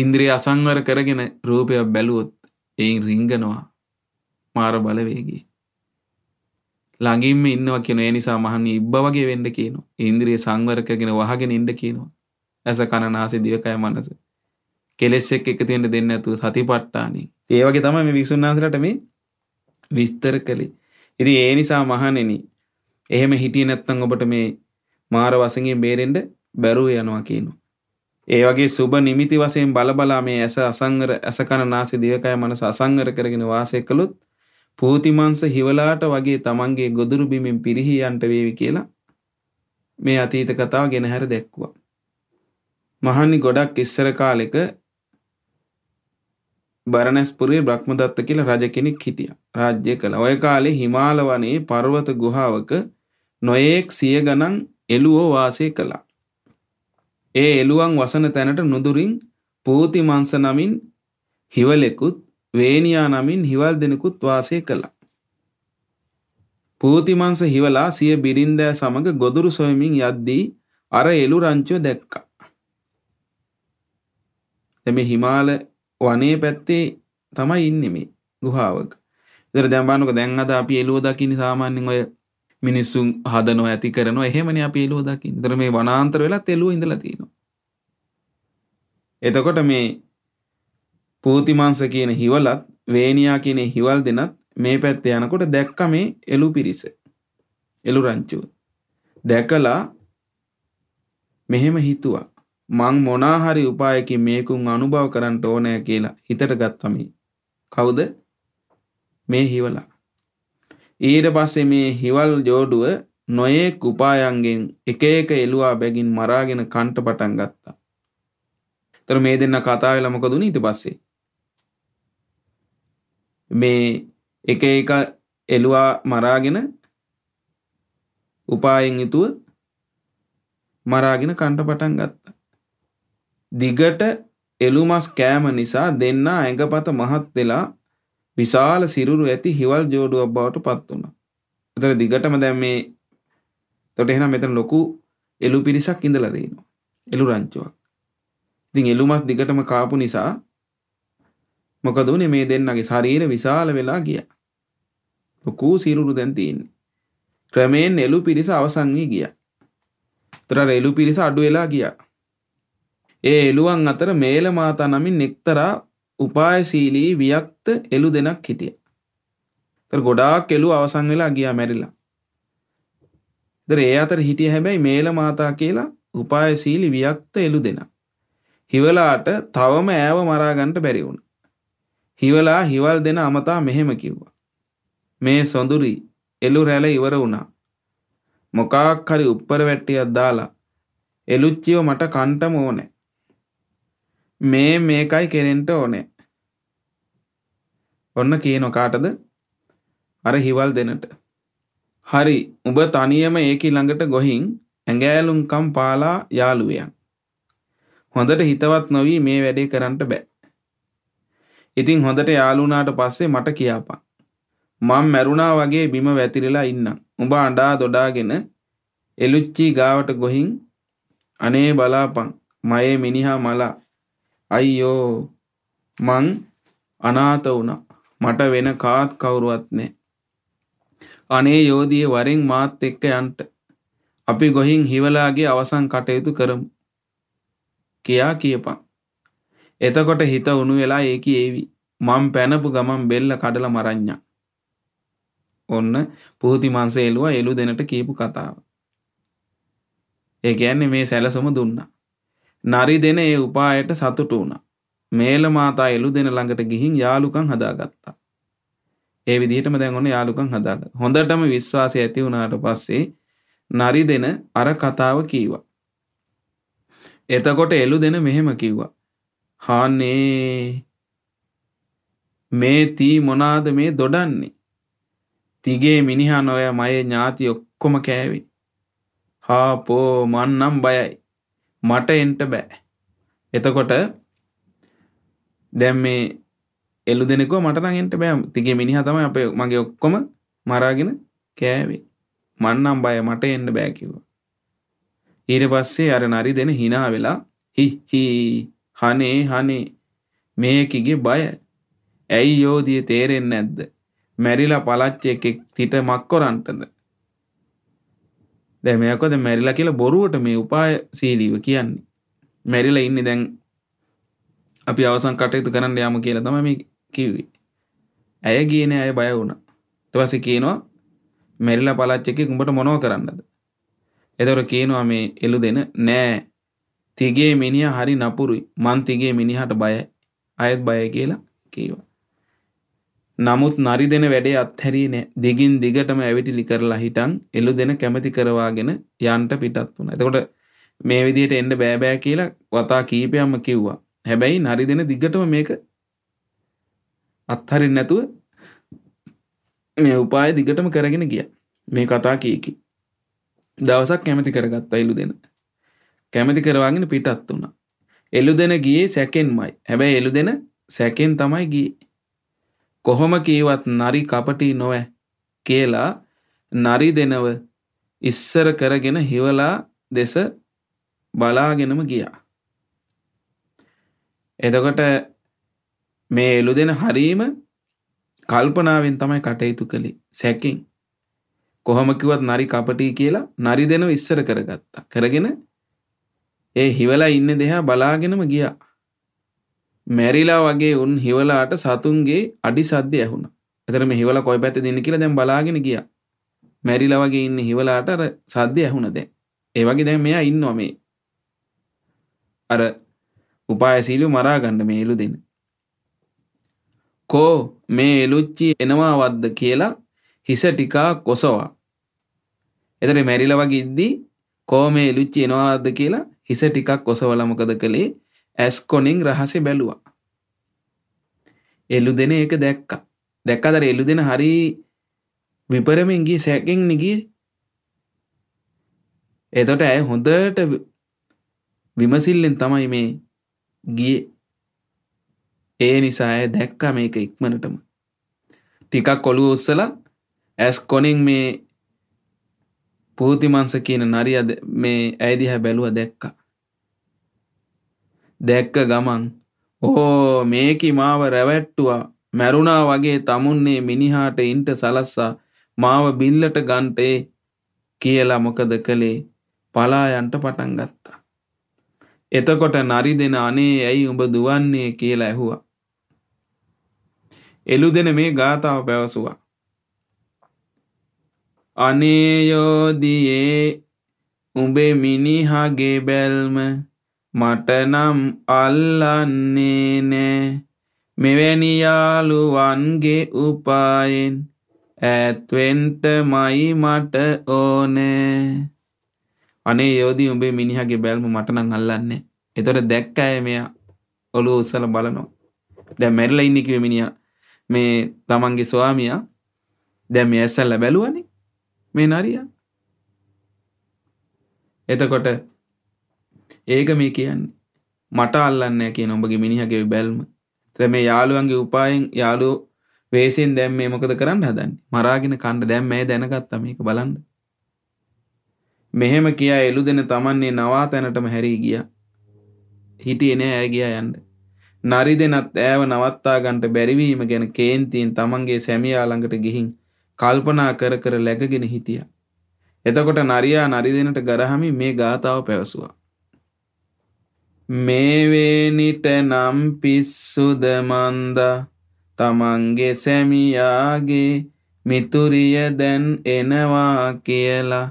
ඉන්ද්‍රිය අසංවර කරගෙන රූපයක් බැලුවොත් එයින් රිංගනවා මාර බලවේගේ. ළඟින්ම ඉන්නවා කියන ඒ නිසා මහන්නේ ඉබ්බ වගේ වෙන්න කියනවා. ඉන්ද්‍රිය සංවර කරගෙන වහගෙන ඉන්න කියනවා. ඇස කන නාසය දිවකය මනස. කෙලෙස් එක්ක එකතු වෙන්න දෙන්නේ නැතුව සතිපට්ඨානින්. ඒ වගේ තමයි මේ වික්ෂුන් වහන්සේලාට මේ විස්තර කළේ. ඉතින් ඒ නිසා මහණෙනි එහෙම හිටියේ නැත්නම් ඔබට මේ මාර වසඟෙන් බේරෙන්ඩ බැරුව යනවා කියනවා. ඒ වගේ සුබ නිමිති වශයෙන් බලබලා මේ ඇස අසංගර ඇසකන නාසය දිවකය මනස අසංගර කරගෙන වාසය කළොත් පූතිමංස හිවලාට වගේ තමන්ගේ ගොදුරු බිමින් පිරිහි යන්ට වේවි කියලා මේ අතීත කතාව ගෙනහැර දැක්වුවා. මහන්නි ගොඩක් ඉස්සර කාලෙක බරණැස්පුරේ බ්‍රහ්මදත්ත කියලා රජ කෙනෙක් හිටියා. රාජ්‍ය කළා. ওই කාලේ හිමාල වනයේ පර්වත ගුහාවක නොයේක් සිය ගණන් එළුවෝ වාසය කළා. ඒ එළුවන් වසන තැනට නුදුරින් පූති මංස නමින් හිවලෙකුත් වේනියා නමින් හිවල් දෙනෙකුත් වාසය කළා. පූතිමංස හිවලා සිය බිරින්දෑ සමග ගොදුරු සොයමින් යද්දී අර එළු රංචුව දැක්කා. එමේ හිමාල වනේ පැත්තේ තමයි ඉන්නේ මේ ගුහාවක. ඉතින් දැන් බලන්නකෝ දැන් අද අපි එළුව දකින්නේ සාමාන්‍යයෙන් ඔය මිනිස්සුන් හදනෝ ඇති කරනවා එහෙමන අපි එලුව දකිින් දර මේ වනාන්තර වෙලා තෙලු ඉඳල තියෙනවා. එතකොට මේ පූතිමාංස කියන හිවලත් වේනියා කියනේ හිවල් දෙනත් මේ පැත්ත යනකොට දැක්ක මේ එලු පිරිස එලු රංචුව දැකලා මෙහෙම හිතුවා මං මොනාහරි උපායකින් මේකුන් අනුභව කරන්න ඕනය කියලා හිතට ගත්තමි කවුද මේ හිවලා ඊට පස්සේ මේ හිවල් ජෝඩුව නොයෙක් උපායන්ගෙන් එක එක එළුවා බැගින් මරාගෙන කන්ට පටන් ගත්තා. තර මේ දෙන්න කතා වෙලා මොකද උනේ ඊට පස්සේ? මේ එක එක එළුවා මරාගෙන උපායෙන් යුතුව මරාගෙන කන්ට පටන් ගත්තා. දිගට එළුමස් කෑම නිසා දෙන්න ඇඟපත මහත් වෙලා විශාල සිරුරු ඇති හිවල් ජෝඩුවක් බවට පත් වුණා. එතන දිගටම දැන් මේ එතකොට එහෙනම් මෙතන ලොකු එළු පිරිසක් ඉඳලා දිනවා. එළු රංචුවක්. ඉතින් එළු මස් දිගටම කාපු නිසා මොකද උනේ මේ දෙන්නගේ ශරීර විශාල වෙලා ගියා. ලොකු සිරුරු දැන් තියෙන්නේ. ක්‍රමයෙන් එළු පිරිස අවසන් වී ගියා. ඒතර එළු පිරිස අඩු වෙලා ගියා. ඒ එළුවන් අතර මේල මාතා නමින් එක්තරා උපායශීලී වික්ත එළු දෙනක් හිටියා. ඒතර ගොඩාක් එළු අවසන් වෙලා ගියා මැරිලා. ඒතර ඒ අතර හිටිය හැබැයි මේල මාතා කියලා උපායශීලී වික්ත එළු දෙනක්. හිවලාට තවම ඈව මරා ගන්නට බැරි වුණා. හිවලා හිවල් දෙන අමතා මෙහෙම කිව්වා. මේ සොඳුරි එළු රැළ ඉවර වුණා. මොකක් හරි උඩර වැට්ටියක් දාලා එලුච්චිව මට කන්ටම ඕනේ. මේ මේකයි කෙරෙන්ට ඕනේ. ඔන්න කියන කාටද? අර හිවල් දෙනට. හරි, උඹ තනියම ඒක ළඟට ගොහින් ඇඟෑලුම්කම් පාලා යාළුවයන්. හොඳට හිතවත් නොවි මේ වැඩේ කරන්න බෑ. ඉතින් හොඳට යාළුනාට පස්සේ මට කියාපන්. මම මැරුණා වගේ බිම වැතිරිලා ඉන්නම්. උඹ අඬා දොඩාගෙන එලුච්චි ගාවට ගොහින් අනේ බලාපන්. මයේ මිනිහා මලා අයියෝ මං අනාථ වුණා. මට වෙන කාත් කවුරුවත් නෑ. අනේ යෝධියේ වරෙන් මාත් එක්ක යන්න. අපි ගොහින් හිවලාගේ අවසන් කටයුතු කරමු. කියා කියපන්. එතකොට හිත උණු වෙලා ඒකී ඒවි. මං පැනපු ගමන් බෙල්ල කඩලා මරඤ්ඤා. ඔන්න පුහුති මංසෙලුවා එළු දෙනට කියපු කතාව. ඒ කියන්නේ මේ සැලසුම දුන්නා. නරි දෙන ඒ උපායට සතුටු වුණා. මේල මාතා එළු දෙන ළඟට ගිහින් යාළුකම් හදාගත්තා. ඒ විදිහටම දැන් ඔන්න යාළුකම් හදාගත්තා. හොඳටම විශ්වාසය ඇති වුණාට පස්සේ නරි දෙන අර කතාව කීවා. එතකොට එළු දෙන මෙහෙම කිව්වා. හානේ මේ තී මොනාද මේ දොඩන්නේ? තිගේ මිනිහා නොය මයේ ඥාති ඔක්කොම කෑවේ. හාපෝ මන්නම් බයයි. මට එන්ට බෑ. එතකොට දැම් මේ එල්ලු දෙනෙකෝ මටනගෙන්ට බෑ තිගේ මිනිහ තම අප මගේ ඔක්කොම මරාගෙන කෑවේ. මන්නම් බය මට එන්න බෑකිව. ඊට පස්සේ අර නරි දෙන හිනා වෙලා හිහි හනේ හනේ මේකිගේ බය ඇයි යෝධිය තේරෙන් නැද්ද මැරිලා පලච්ච එකෙක් තිට මක්කොරන්ටද දැ මේකොද මැරිලා කියලා බොරුවට මේ උපාය සීලීව කියන්නේ. මැරිල ඉන්න දැන් අපි අවසන් කටයුතු කරන්න යාම කියලා තම මේ කිව්වේ. ඇය ගියන ඇය බය වුණ. ටවස කියනවා මැරිලා පලච්චක කුඹට මොනෝ කරන්නද. එදොර කියනවා මේ එලු දෙන නෑ තිගේ මිනිිය හරි නපුරුයි මන්තිගේ මිනිහට බය අයත් බය කියලා කීවා. නමුත් නරි දෙන වැඩේ අත්හැරී නෑ දිගින් දිගටම ඇවිටිලි කරලා හිටන් එළු දෙන කැමති කරවාගෙන යන්ට පිටත් වුණා. එතකොට මේ විදිහට එන්න බෑ බෑ කියලා වතා කීපයක්ම කිව්වා. හැබැයි නරි දෙන දිගටම මේක අත්හරින්න නැතුව මේ උපාය දිගටම කරගෙන ගියා. මේ කතා කීකි. දවසක් කැමති කරගත්තා එළු දෙන. කැමති කරවාගෙන පිටත් වුණා. එළු දෙන ගියේ සැකෙන්මයි. හැබැයි එළු දෙන සැකෙන් තමයි ගියේ. කොහොම කීවත් නරි කපටි නොවැ කියලා නරි දෙනව ඉස්සර කරගෙන හිවලා දෙස බලාගෙනම ගියා. එතකොට මේ එළු දෙන හරීම කල්පනාවෙන් තමයි කටයුතු කළේ සැකින් කොහොම කිව්වත් නරි කපටි කියලා නරි දෙනව ඉස්සර කරගත්තා. කරගෙන ඒ හිවලා ඉන්න දෙහා බලාගෙනම ගියා. මැරිලා වගේ උන් හිවලාට සතුන්ගේ අඩි සද්ද ඇහුණ. එතර මේ හිවල කොයි පැත්ත දෙන්න කියලා දැන් බලාගෙන ගිය. මැරිලා වගේ ඉන්න හිවලාට අර සද්ද ඇහුණ දැන්. ඒ වගේ දැන් මෙයා ඉන්නවා මේ. අර උපායසීලු මරා ගන්න මේ එළු දෙන. කෝ මේ එලුච්චි එනවා වද්ද කියලා හිස ටිකා කොසවා. එතන මැරිලා වගේ ඉද්දී කෝ මේ එලුච්චි එනවාද කියලා හිස ටිකක් ඔසවලා මොකද කළේ ඇස්කොනෙන් රහසේ බැලුවා. එල්ලු දෙන ඒක දැක්ක දැක් අදර එල්ලු දෙන හරි විපරමෙන්ගේ සැකෙන් නිගී එතොට ඇය හොඳට විමසිල්ලෙන් තමයි මේ ගිය ඒ නිසා ඇය දැක්ක මේක ඉක්මනටම ටිකක් කොළු උස්සල ඇස් කොනින් මේ පූතිමන්ස කියන නරිය මේ ඇයිදිහ බැලුව දැක්කා දැක්ක ගමන් ඕ මේකි මාව රැවැට්ටුවා මැරුණා වගේ තමුන්නේ මිනිහාට ඉන්ට සලස්සා මාව බිල්ලට ගන්ටේ කියලා මොකද කළේ පලායන්ට පටන් ගත්තා. එතකොට නරි දෙෙන අනේ ඇයි උඹ දුවන්නේ කියලා ඇහුවා. එළු දෙන මේ ගාථාව පැවසුවා. අනේයෝදියේ උඹේ මිනිහාගේ බැල්ම මටනම් අල්ලන්නේ නෑ මෙවැනි යාළුවන්ගේ උපායෙන් ඈත්වෙන්ටමයි මට ඕනේ අනේ යෝදී උඹේ මිනිහාගේ බැල්ම මටනම් අල්ලන්නේ එතකොට දැක්ක අය මෙයා ඔළුව උස්සලා බලනවා දැන් මැරිලා ඉන්නේ කිව්වේ මිනිහා මේ තමන්ගේ ස්වාමියා දැන් මේ ඇස්සල්ලා බැලුවනේ මේ නරියා එතකොට ඒක මේ කියන්නේ. මට අල්ලන්නේ කියන ඔබගේ මිනිහගේ බැල්ම. ඒත් මේ යාළුවන්ගේ උපායෙන් යාළුවෝ වේසෙන් දැන් මේ මොකද කරන්න හදන්නේ? මරාගෙන කන්න දැන් මේ දැනගත්තා මේක බලන්න. මෙහෙම කියා එළුදෙන තමන්නේ නවා තැනටම හැරී ගියා. හිටියේ නෑ ඇය ගියා යන්න. නරි දෙනත් ඈව නවත්තා ගන්නට බැරිවීම ගැන කේන්තියෙන් තමන්ගේ සැමියා ළඟට ගිහින් කල්පනා කර කර läගගෙන හිටියා. එතකොට නරියා නරි දෙනට ගරහමින් මේ ගාතාව පැවසුවා. මේවේනිට නම් පිස්සුද මන්දා තමන්ගේ සැමියාගේ මිතුරිය දැන් එනවා කියලා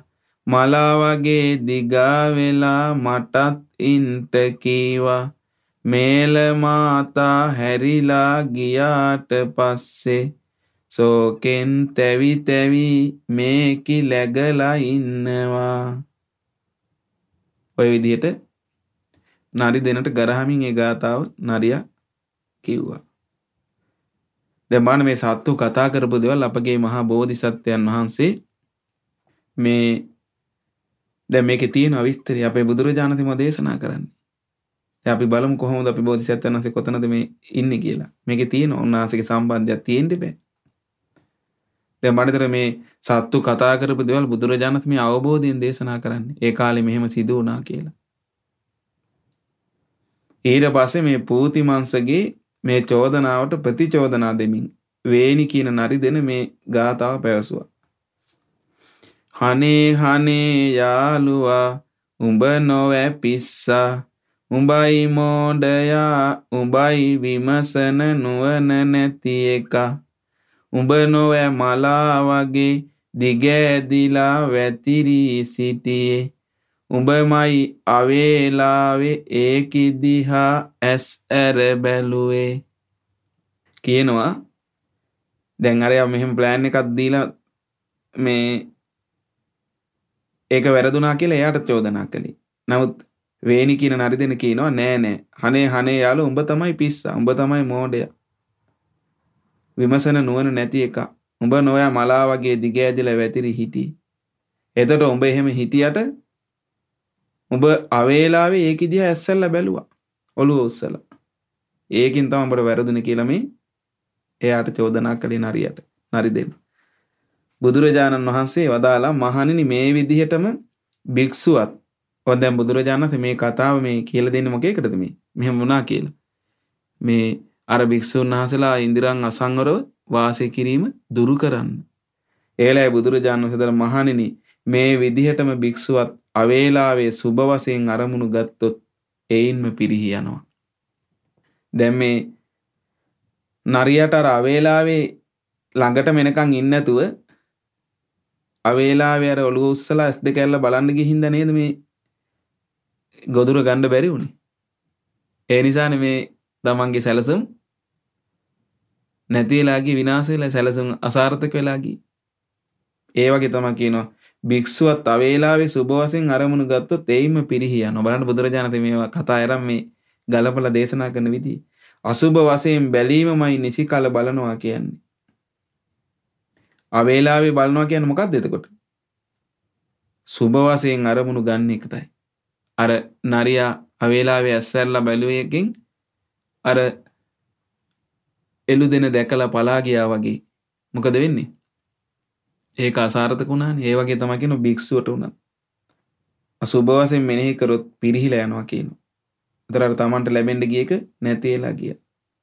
මලා වගේ දිගා වෙලා මටත් ඉන්ට කීවා මේල මාතා හැරිලා ගියාට පස්සේ සෝකෙන් තැවි තැවි මේකි läගලා ඉන්නවා ඔය විදිහට නරි දෙනට ගරහමින් ඒ ගාතාව නරියා කිව්වා. දැන් බලන්න මේ සත්තු කතා කරපු දේවල් අපගේ මහා බෝධිසත්වයන් වහන්සේ මේ දැන් මේකේ තියෙන අවිස්තරය අපේ බුදුරජාණන් වහන්සේම දේශනා කරන්නේ. දැන් අපි බලමු කොහොමද අපි බෝධිසත්වයන් වහන්සේ කොතනද මේ ඉන්නේ කියලා. මේකේ තියෙන උන්වහන්සේගේ සම්බන්ධයක් තියෙන්න බෑ. දැන් මඩතර මේ සත්තු කතා කරපු දේවල් බුදුරජාණන් මේ අවබෝධයෙන් දේශනා කරන්නේ. ඒ කාලේ මෙහෙම සිදු වුණා කියලා. ඊට පස්සේ මේ පූතිමංසගේ මේ චෝදනාවට ප්‍රතිචෝදනා දෙමින් වේනි කියන නරි දෙන මේ ගාතාව පැවසුවා. හනේ හනේ යාළුවා උඹ නොවැපිස්සා උඹයි මෝඩයා උඹයි විමසන නුවන නැති එක උඹ නොවැ මලා වගේ දිගෑදිලා වැතිරී සිටියේ උඹමයි අවේලාවේ ඒකිදිහා ඇස් ඇර බැලුවේ කියනවා දැන් අරයා මෙහෙම ප්ලෑන් එකක් දීලා මේ ඒක වැරදුනා කියලා එයාට චෝදනා කළේ. නමුත් වේනි කියන නරිදෙන කියනවා නෑ නෑ හනේ හනේ යාළු උඹ තමයි පිස්සා උඹ තමයි මෝඩයා. විමසන නුවණ නැති එක. උඹ නොයා මලා වගේ දිග ඇදලා වැතිරි හිටි. එතකොට උඹ එහෙම හිටියට උඹ අවේලාවේ ඒක දිහා ඇස්සල්ලා බැලුවා. ඔළුව උස්සලා. ඒකින් තමයි උඹට වැරදුනේ කියලා මේ එයාට චෝදනා කළේ නරියට. නරි දෙන්න. බුදුරජාණන් වහන්සේ වදාලා මහණෙනි මේ විදිහටම භික්ෂුවත් ඔය දැන් බුදුරජාණන් වහන්සේ මේ කතාව මේ කියලා දෙන්නේ මොකේකටද මේ? මෙහෙම වුණා කියලා. මේ අර භික්ෂුන් වහන්සේලා ඉන්දිරන් අසංවරව වාසය කිරීම දුරු කරන්න. ඒලයි බුදුරජාණන් වහන්සේ මහණෙනි මේ විදිහටම භික්ෂුවත් අවේලාවේ සුබ වශයෙන් අරමුණු ගත්තොත් එයින්ම පිරිහි යනවා. දැන් මේ නරියට අර අවේලාවේ ළඟට මෙනකන් ඉන්නේ නැතුව අවේලාවේ අර ඔළුව උස්සලා S2 කැල්ල බලන්න ගිහින්ද නේද මේ ගොදුර ගන්න බැරි වුණේ. ඒ නිසානේ මේ තමන්ගේ සැලසුම් නැති වෙලාගේ විනාශ වෙලා සැලසුම් අසාර්ථක වෙලාගේ ඒ වගේ තමයි කියනවා භික්ෂුවත් අවේලාවේ සුභ වශයෙන් අරමුණු ගත්තොත් එයින්ම පිරිහි යනවා. බලන්න බුදුරජාණන් මේවා කතා කරන් මේ ගලපලා දේශනා කරන විදිහ. අසුභ වශයෙන් බැලීමමයි නිසි කල බලනවා කියන්නේ. අවේලාවේ බලනවා කියන්නේ මොකක්ද එතකොට? සුභ වශයෙන් අරමුණු ගන්න එකටයි. අර නරියා අවේලාවේ ඇස්සැරලා බැලුවේ එකෙන් අර එළු දෙන දැකලා පලා ගියා වගේ මොකද වෙන්නේ? ඒක අසාර්ථක වුණාන ඒවගේ තමකින භික්ෂුවට වුණත් අසුභවසෙන් මෙනෙහි කරොත් පිරිහිල යනවා කියනු. එතරට තමන්ට ලැබෙන්ඩ ගියක නැතිේලා ගිය.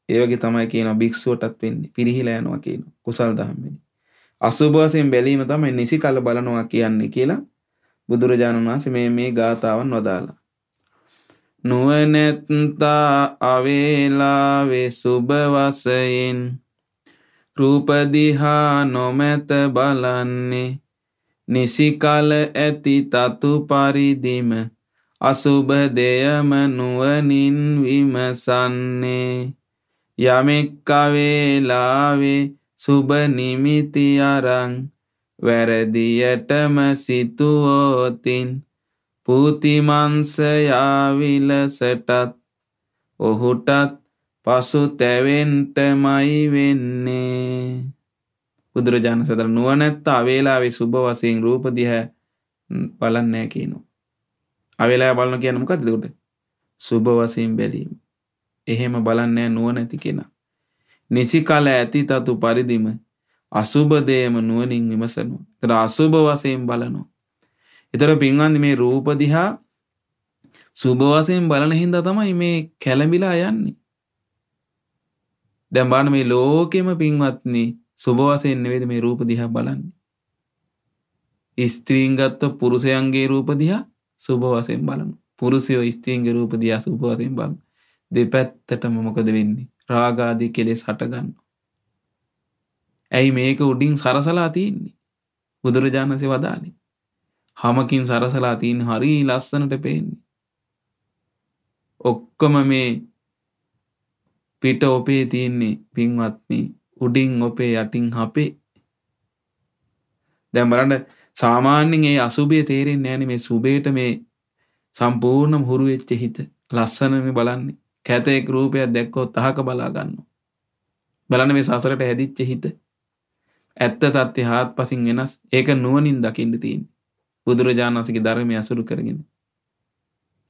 ඒවගේ තමයි කියන භික්ෂුවටත් වෙන්නේ පිරිහිල යනවා කියන කුසල් දහම්මෙනි. අසුභවසයෙන් බැලීම තමයි නිසි කල බලනවා කියන්නේ කියලා බුදුරජාණන් වහන්සේ මේ මේ ගාථාවන් වදාලා. නුවනැත්තා අවේලාවේ සුභවසයෙන් රූපදිහා නොමැත බලන්නේ නිසිකල ඇති තතු පරිදිම අසුභ දෙයම නුවනින් විමසන්නේ යමෙක් අවේලාවේ සුබ නිමිති අරන් වැරදියටම සිතුවෝතින් පූතිමංසයා විලසටත් ඔහුටත් පසු තැවෙන්ටමයි වෙන්නේ බුදුරජාණන් සතර නුවණැත්ත අවේලාවේ සුබ වශයෙන් රූප දිහා බලන්නේ කියනවා. අවේලාව බලන කියන්නේ මොකද්ද ඒකට? සුබ වශයෙන් බැලීම. එහෙම බලන්නේ නුවණැති කෙනා. නිසි කල ඇති තතු පරිදිම අසුබ දේම නුවණින් විමසනවා. ඒතර අසුබ වශයෙන් බලනවා. ඒතර පින්වන්දි මේ රූප දිහා සුබ වශයෙන් බලන හින්දා තමයි මේ කැළඹිලා යන්නේ. දැන් බලන්න මේ ලෝකෙම පින්වත්නි සුබ වශයෙන් නෙවෙයි මේ රූප දිහා බලන්නේ. ස්ත්‍රීන් ගත්ත පුරුෂයන්ගේ රූප දිහා සුබ වශයෙන් බලමු. පුරුෂයෝ ස්ත්‍රීන්ගේ රූප දිහා සුබ වශයෙන් බලමු. දෙපැත්තටම මොකද වෙන්නේ? රාග ආදී කෙලෙස් හටගන්නවා. ඇයි මේක උඩින් සරසලා තියෙන්නේ? බුදුරජාණන්සේ වදාළේ. හමකින් සරසලා තියෙන හරි ලස්සනට පේන්නේ. ඔක්කොම මේ පිට ඔපේ තියෙන්නේ පින්වත්නි උඩින් ඔපේ යටින් අපේ දැන් බලන්න සාමාන්‍යයෙන් ඒ අසුභය තේරෙන්නේ නැහැනේ මේ සුභේට මේ සම්පූර්ණම හුරු වෙච්ච හිත ලස්සනනේ බලන්නේ කැතේක රූපයක් දැක්කොත් අහක බලා ගන්නවා බලන්න මේ සසරට හැදිච්ච හිත ඇත්ත තත්ත්වය හාත්පසින් වෙනස් ඒක නුවණින් දකින්න තියෙන්නේ බුදුරජාණන් වහන්සේගේ ධර්මය අසුරු කරගෙන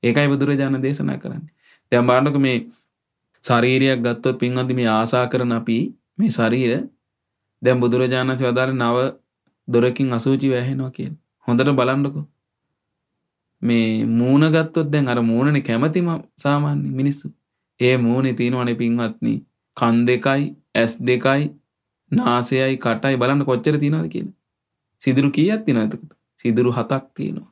ඒකයි බුදුරජාණන් දේශනා කරන්නේ දැන් බලන්නක මේ ශරීරයක් ගත්තොත් පින්වත්නි මේ ආසා කරන අපි මේ ශරීර දැන් බුදුරජාණන්සේ වදාළ නව දොරකින් අසුචි වැහෙනවා කියලා. හොඳට බලන්නකෝ. මේ මූණ ගත්තොත් දැන් අර මූණනේ කැමැතිම සාමාන්‍ය මිනිස්සු. ඒ මූණේ තියෙනවනේ පින්වත්නි කන් දෙකයි, ඇස් දෙකයි, නාසයයි, කටයි බලන්න කොච්චර තියෙනවද කියලා. සිදුරු කීයක් තියෙනවද එතකොට? සිදුරු හතක් තියෙනවා.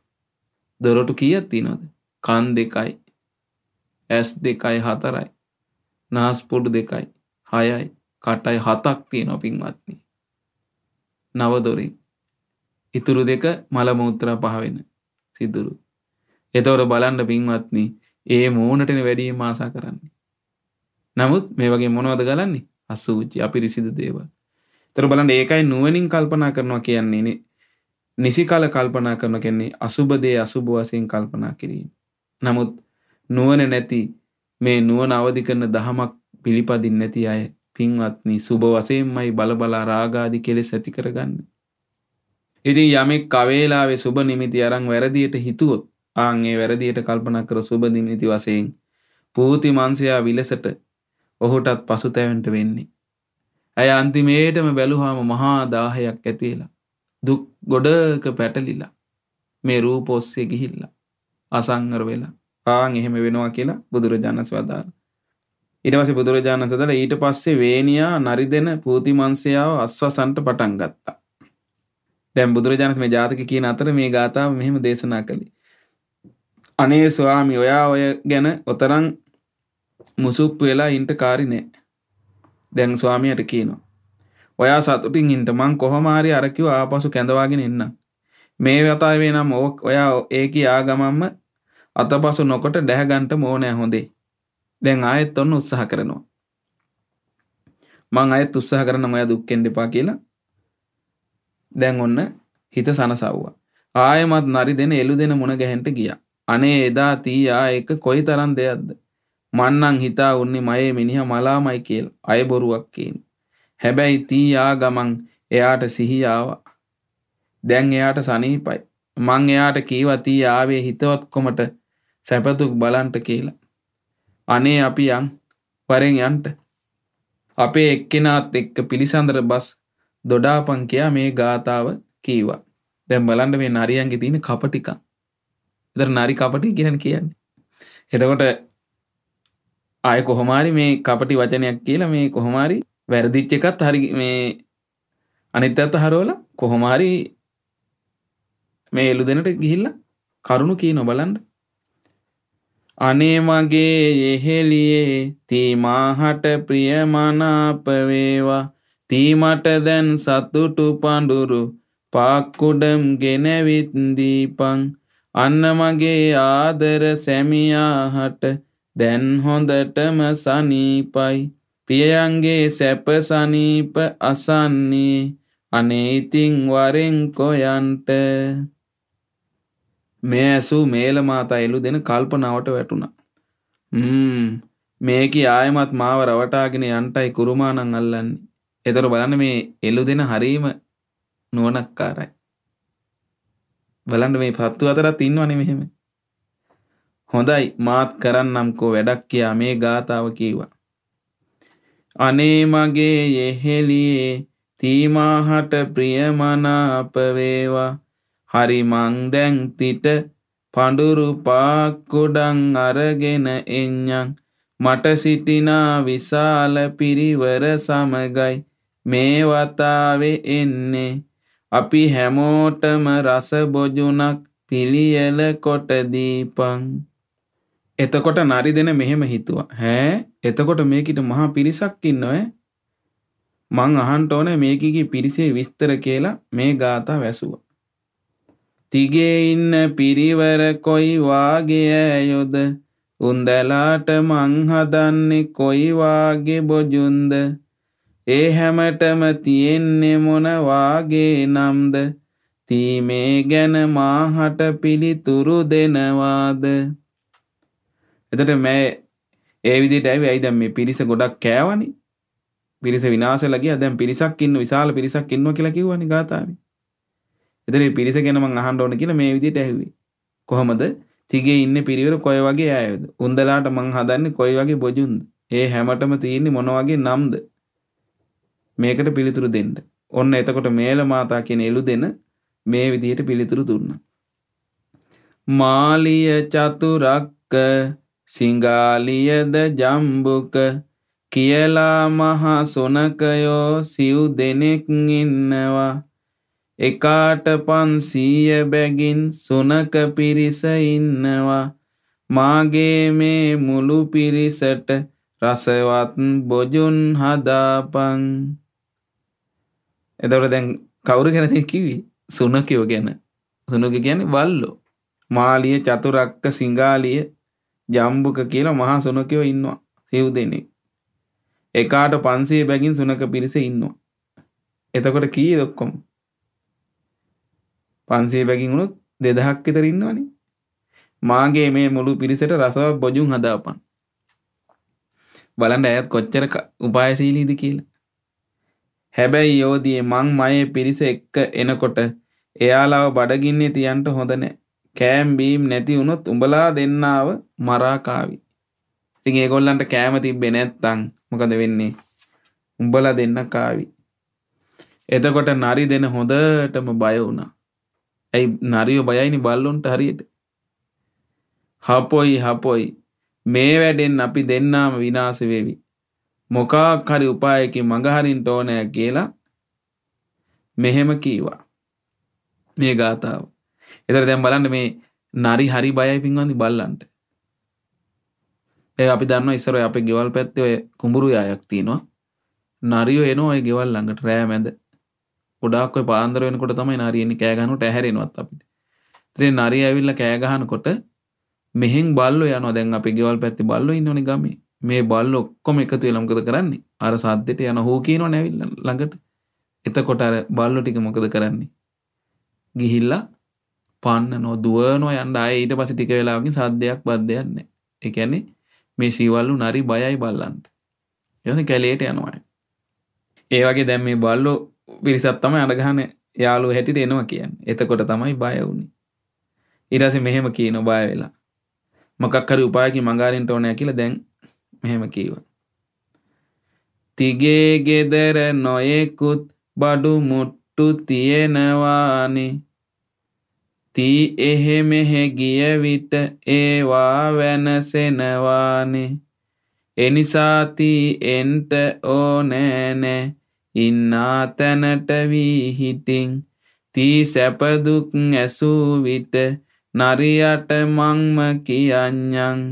දොරටු කීයක් තියෙනවද? කන් දෙකයි, ඇස් දෙකයි, හතරයි. නාස්පුඩු දෙකයි හයයි කටයි හතක් තියෙනවා පින්වත්නි. නවදොරින්. ඉතුරු දෙක මලමූත්‍රා පහවෙන සිදුරු. එතවට බලන්න පින්වත්නි ඒ මූනටන වැඩීම ආසා කරන්නේ. නමුත් මේ වගේ මොනවද ගලන්නේ අසූචි අපිරිසිදු දේවල්. තර බලන්න ඒකයි නුවනින් කල්පනා කරනවා කියන්නේ නිසි කල කල්පනා කරන කෙන්නේ අසුබදේ අසුභ වසයෙන් කල්පනා කිරීම. නමුත් නුවන නැති මේ නුවණ අවදි කරන දහමක් පිළිපදින් නැති අය පින්වත්නි සුබ වශයෙන්මයි බලබලා රාගාදි කෙලෙස් ඇති කරගන්නේ. ඉතින් යමෙක් කවේලාවේ සුබ නිමිති අරන් වැරදියට හිතුවොත් ආන් ඒ වැරදියට කල්පනා කර සුබ නිමිති වශයෙන් පූති මංසයා විලසට ඔහුටත් පසුතැවෙන්ට වෙන්නේ. ඇය අන්තිමේටම බැලුවාම මහා දාහයක් ඇතිලා දුක් ගොඩක පැටලිලා මේ රූප ඔස්සේ ගිහිල්ලා අසංගර වෙලා ආන් එහෙම වෙනවා කියලා බුදුරජාණන් වදාළ. ඊට පස්සේ බුදුරජාණන් වදාළ ඊට පස්සේ වේනියා නරිදෙන පූතිමංසයාව අස්වසන්ට පටන් ගත්තා. දැන් බුදුරජාණන් මේ ජාතක කියන අතර මේ ගාථාව මෙහෙම දේශනා කළේ. අනේ ස්වාමි ඔයා ඔය ගැන ඔතරම් මුසුප්පු වෙලා ඉන්න කාරි නෑ. දැන් ස්වාමියාට කියනවා. ඔයා සතුටින් ඉන්න මං කොහොම හරි අර කිව්ව ආපසු කැඳවාගෙන එන්න. මේ වතාවේ නම් ඔයා ඒකී ආගමම්ම අතපසු නොකොට ඩැහගන්ට මෝනෑ හොඳේ. දැන් ආයෙත් ඔන්න උත්සාහ කරනවා. මං අයත් උත්සාහ කරන මය දුක්කෙන් එපා කියලා දැන් ඔන්න හිත සනසව්වා. ආයමත් නරි දෙන එළු දෙන මුණ ගැහෙන්ට ගියා. අනේ එදා තීයා එක කොයි තරම් දෙයක්ද. මන්නං හිතා උන්නේ මයේ මිනිහ මලාමයි කියලා අය බොරුවක් කියන. හැබැයි තීයා ගමන් එයාට සිහියාවා. දැන් එයාට සනීපයි. මං එයාට කීවා තී ආවේ හිතවත් කොමට සැපදුක් බලන්ට කියලා. අනේ අපි යම් වරෙන් යන්ට. අපේ එක්කෙනාත් එක්ක පිළිසඳර බස් දොඩාපංකයා මේ ගාථාව කීවා. දැම් බලන්ට මේ නරියන්ගේ තියෙන කපටික. එදර නරි කපටි කියන කියන්නේ. එතකොට ආය කොහොමාරි මේ කපටි වචනයක් කියලා මේ කොහොමාරි වැරදිච්ච එකත් හරි මේ අනිත් ඇත්ත හරෝල කොහොමාරි මේ එලු දෙනට ගිහිල්ල කරුණු කී නොබලන්ට අනේ මගේ යෙහෙලියේ තීමාහට ප්‍රියමනාප වේවා තීමට දැන් සතුටු පඳුරු පාක්කුඩම් ගෙනවිත් දීපං අන්න මගේ ආදර සැමියාහට දැන් හොඳටම සනීපයි පියයන්ගේ සැප සනීප අසන්නේ අනේ ඉතිං වරෙන් කොයන්ට මේ ඇසූ මේලමාතා එළු දෙන කල්පනාවට වැටුණා. ම්ම් මේක ආයමත් මාව රවටාගෙන යන්ටයි කුරුමානන් අල්ලන්නේ. එතකොට බලන්න මේ එළු දෙන හරීම නුවණක්කාරයි. බලන්න මේ පත්තු අතරත් ඉන්නවනේ මෙහෙම. හොඳයි මාත් කරන්නම්කෝ වැඩක් කියා මේ ගාතාව කීවා. අනේ මගේ යෙහෙලියේ තීමාහට ප්‍රියමනාප වේවා හරි මං දැන් තිට පඳුරු පාක්කුඩන් අරගෙන එඤ්ඤං මට සිටිනා විශාල පිරිවර සමගයි මේ වතාවේ එන්නේ අපි හැමෝටම රස බොජුණක් පිළියෙල කොට දීපන් එතකොට නරිදෙන මෙහෙම හිතුවා ඈ එතකොට මේකිට මහා පිරිසක් ඉන්න ඈ මං අහන්න ඕනේ මේකගේ පිරිසේ විස්තර කියලා මේ ગાතා වැසුවා තිගේ ඉන්න පිරිවර කොයි වාගේ ඇයොද උන්දලාට මං හදන්නේ කොයි වාගේ බොජුන්ද ඒ හැමතෙම තියෙන්නේ මොන වාගේ නම්ද තීමේ ගැන මාහට පිළිතුරු දෙනවාද එතකොට මේ ඒ විදිහට ඇවි ඇයි දැන් මේ පිරිස ගොඩක් කෑවනේ පිරිස විනාශලා ගියා දැන් පිරිසක් ඉන්න විශාල පිරිසක් ඉන්නවා කියලා කිව්වනේ ගාතාවේ එතන පිරිස ගැන මං අහන්න ඕන කියලා මේ විදිහට ඇහුවේ. කොහමද? තිගේ ඉන්නේ පිරිවර කොයි වගේ අයද? උන්දලාට මං හදන්නේ කොයි වගේ බොජුන්ද? ඒ හැමතෙම තියෙන්නේ මොන වගේ නම්ද? මේකට පිළිතුරු දෙන්න. ඔන්න එතකොට මේල මාතා කියන එළු දෙන මේ විදිහට පිළිතුරු දුන්නා. මාලිය චතුරක්ක සිංගාලියද ජම්බුක කියලා මහා සොනකයෝ සිව් දෙනෙක් ඉන්නවා එකාට පන්සීය බැගින් සුනක පිරිස ඉන්නවා මාගේ මේ මුළු පිරිසට රසවත් බොජුන් හදාපන් එතකොට දැන් කවුරු ගැනද කිව්වේ සුනකයෝ ගැන සුනක කියන්නේ වල්ලෝ මාලිය චතුරක්ක සිඟාලිය ජම්බුක කියලා මහා සුනකයෝ ඉන්නවා සිව් දෙනෙක් එකාට 500 බැගින් සුනක පිරිස ඉන්නවා එතකොට කීයද ඔක්කොම 500 බැගින් උනොත් 2000ක් විතර ඉන්නවනේ. මාගේ මේ මුළු පිරිසට රසවත් බොජුන් හදාපන්. බලන්න ඇයත් කොච්චර උපායශීලීද කියලා. හැබැයි යෝධියේ මං මයේ පිරිස එක්ක එනකොට එයාලාව බඩගින්නේ තියන්න හොඳ නැහැ. කෑම් බීම් නැති වුණොත් උඹලා දෙන්නාව මරා කාවි. ඉතින් ඒගොල්ලන්ට කෑම තිබ්බේ නැත්තම් මොකද වෙන්නේ? උඹලා දෙන්න කාවි. එතකොට නරි දෙන හොඳටම බය වුණා. ඇයි නරියෝ බයයිනි බල්ලොන්ට හරියට. හපොයි හපොයි මේ වැඩෙන් අපි දෙන්නාම විනාශ වෙවි. මොකක් හරි උපායකින් මඟහරින්න ඕනෑ කියලා මෙහෙම කීවා. මේ ගාතාව. එතන දැන් බලන්න මේ නරි හරි බයයි පින්වන්දි බල්ලන්ට. ඒ අපි දන්නවා ඉස්සර ඔය අපේ ගෙවල් පැත්තේ ඔය කුඹුරු යායක් තියෙනවා. නරියෝ එනවා ඔය ගෙවල් ළඟට රෑ මැද. ගොඩක් පාන්දර වෙනකොට තමයි නාරියෙන්නේ කෑගහනට ඇහැරෙනවත් අපිට. ඉතින් නාරිය ඇවිල්ලා කෑගහනකොට මෙහෙන් බල්ලෝ යනවා දැන් අපේ ගෙවල් පැත්තේ බල්ලෝ ඉන්නෝනේ ගමේ. මේ බල්ලෝ ඔක්කොම එකතු වෙලා මොකද කරන්නේ? අර සද්දෙට යන හූ කියනෝනේ ඇවිල්ලා ළඟට. එතකොට අර බල්ලෝ ටික මොකද කරන්නේ? ගිහිල්ලා පන්නනෝ දුවනෝ යන්න ආයේ ඊට පස්සේ ටික වෙලාවකින් සද්දයක් බද්දයක් නැහැ. ඒ කියන්නේ මේ සීවල්ලු නරි බයයි බල්ලන්ට. ඊට කැලේට යනවා. ඒ වගේ දැන් මේ බල්ලෝ පිරිසත් තමයි අඩගහන යාලු හැටිට එනවා කියන්න එතකොට තමයි බය වුණේ ඉරස මෙහෙම කිය නොබය වෙලා මොකක්කර උපායකි මඟාරින්ට ඕනය කියල දැන් මෙහෙම කීව තිගේ ගෙදර නොයෙකුත් බඩු මුට්ටු තියෙනවානේ තී එහෙ මෙහෙ ගිය විට ඒවා වෙනසෙනවානේ එනිසාතිී එන්ට ඕනෑනෑ ඉන්නා තැනට වී හිටින් තී සැපදුක් ඇසූ විට නරියට මංම කියන්නම්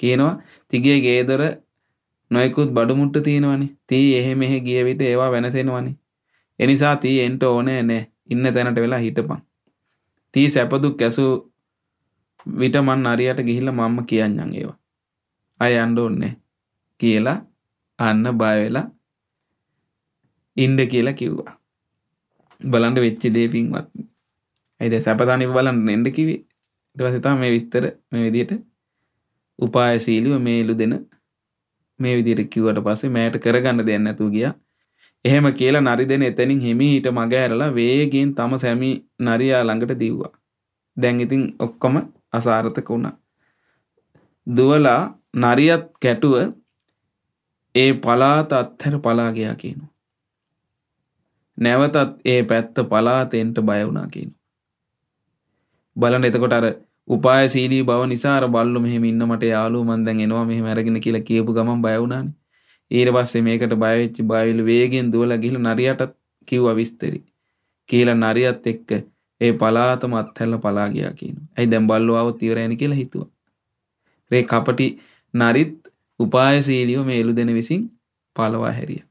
කියනවා තිගේ ගේදර නොයෙකුත් බඩුමුට්ටු තියෙනවනේ තී එහෙ මෙහෙ ගිය විට ඒවා වෙනසෙනවනේ එනිසා තී එන්ට ඕනේ නෑ ඉන්න තැනට වෙලා හිටපන් තී සැපදුක් ඇසූ විට මං නරියට ගිහිල්ලා මම්ම කියන්නම් ඒවා අය යන්න ඕනේ කියලා අන්න බය වෙලා ඉන්ඩ කියලා කිව්වා බලන්ට වෙච්චි දේපින්වත් ඇයිද සැපතානි බලන්න එඩ කිවේ දවසතා මේ විස්තර මේ විදියට උපායශීලිව මේලු දෙන මේ විදිර කිවට පස්සේ මෑයට කරගන්න දෙන්න ඇතු ගිය එහෙම කියලා නරි දෙන එතැනින් හිමිහිට මඟ ඇරලා වේගෙන් තම සැමි නරයා ළඟට දීව්වා දැන් ඉතින් ඔක්කොම අසාරථක වුණා දුවලා නරියත් කැටුව ඒ පලාත අත්හැර පලාගයා කියනවා නැවතත් ඒ පැත්ත පලාතෙන්ට බය වුණා කියනවා. බලන්න එතකොට අර උපායශීලී බව නිසා අර බල්ලු මෙහෙම ඉන්න මට යාළුවෝ මන් දැන් එනවා මෙහෙම අරගෙන කියලා කියපු ගමන් බය වුණානේ. ඊට පස්සේ මේකට බය වෙච්ච බයවිලි වේගෙන් දුවලා ගිහලා නරියටත් කිව්වා විස්තරي. කියලා නරියත් එක්ක ඒ පලාතම අත්හැරලා පලා ගියා කියනවා. ඇයි දැන් බල්ලෝ આવොත් ඉවරයිනේ කියලා හිතුවා. රේ කපටි නරිත් උපායශීලීව මේ එළු දෙන විසින් පලවා හැරියා.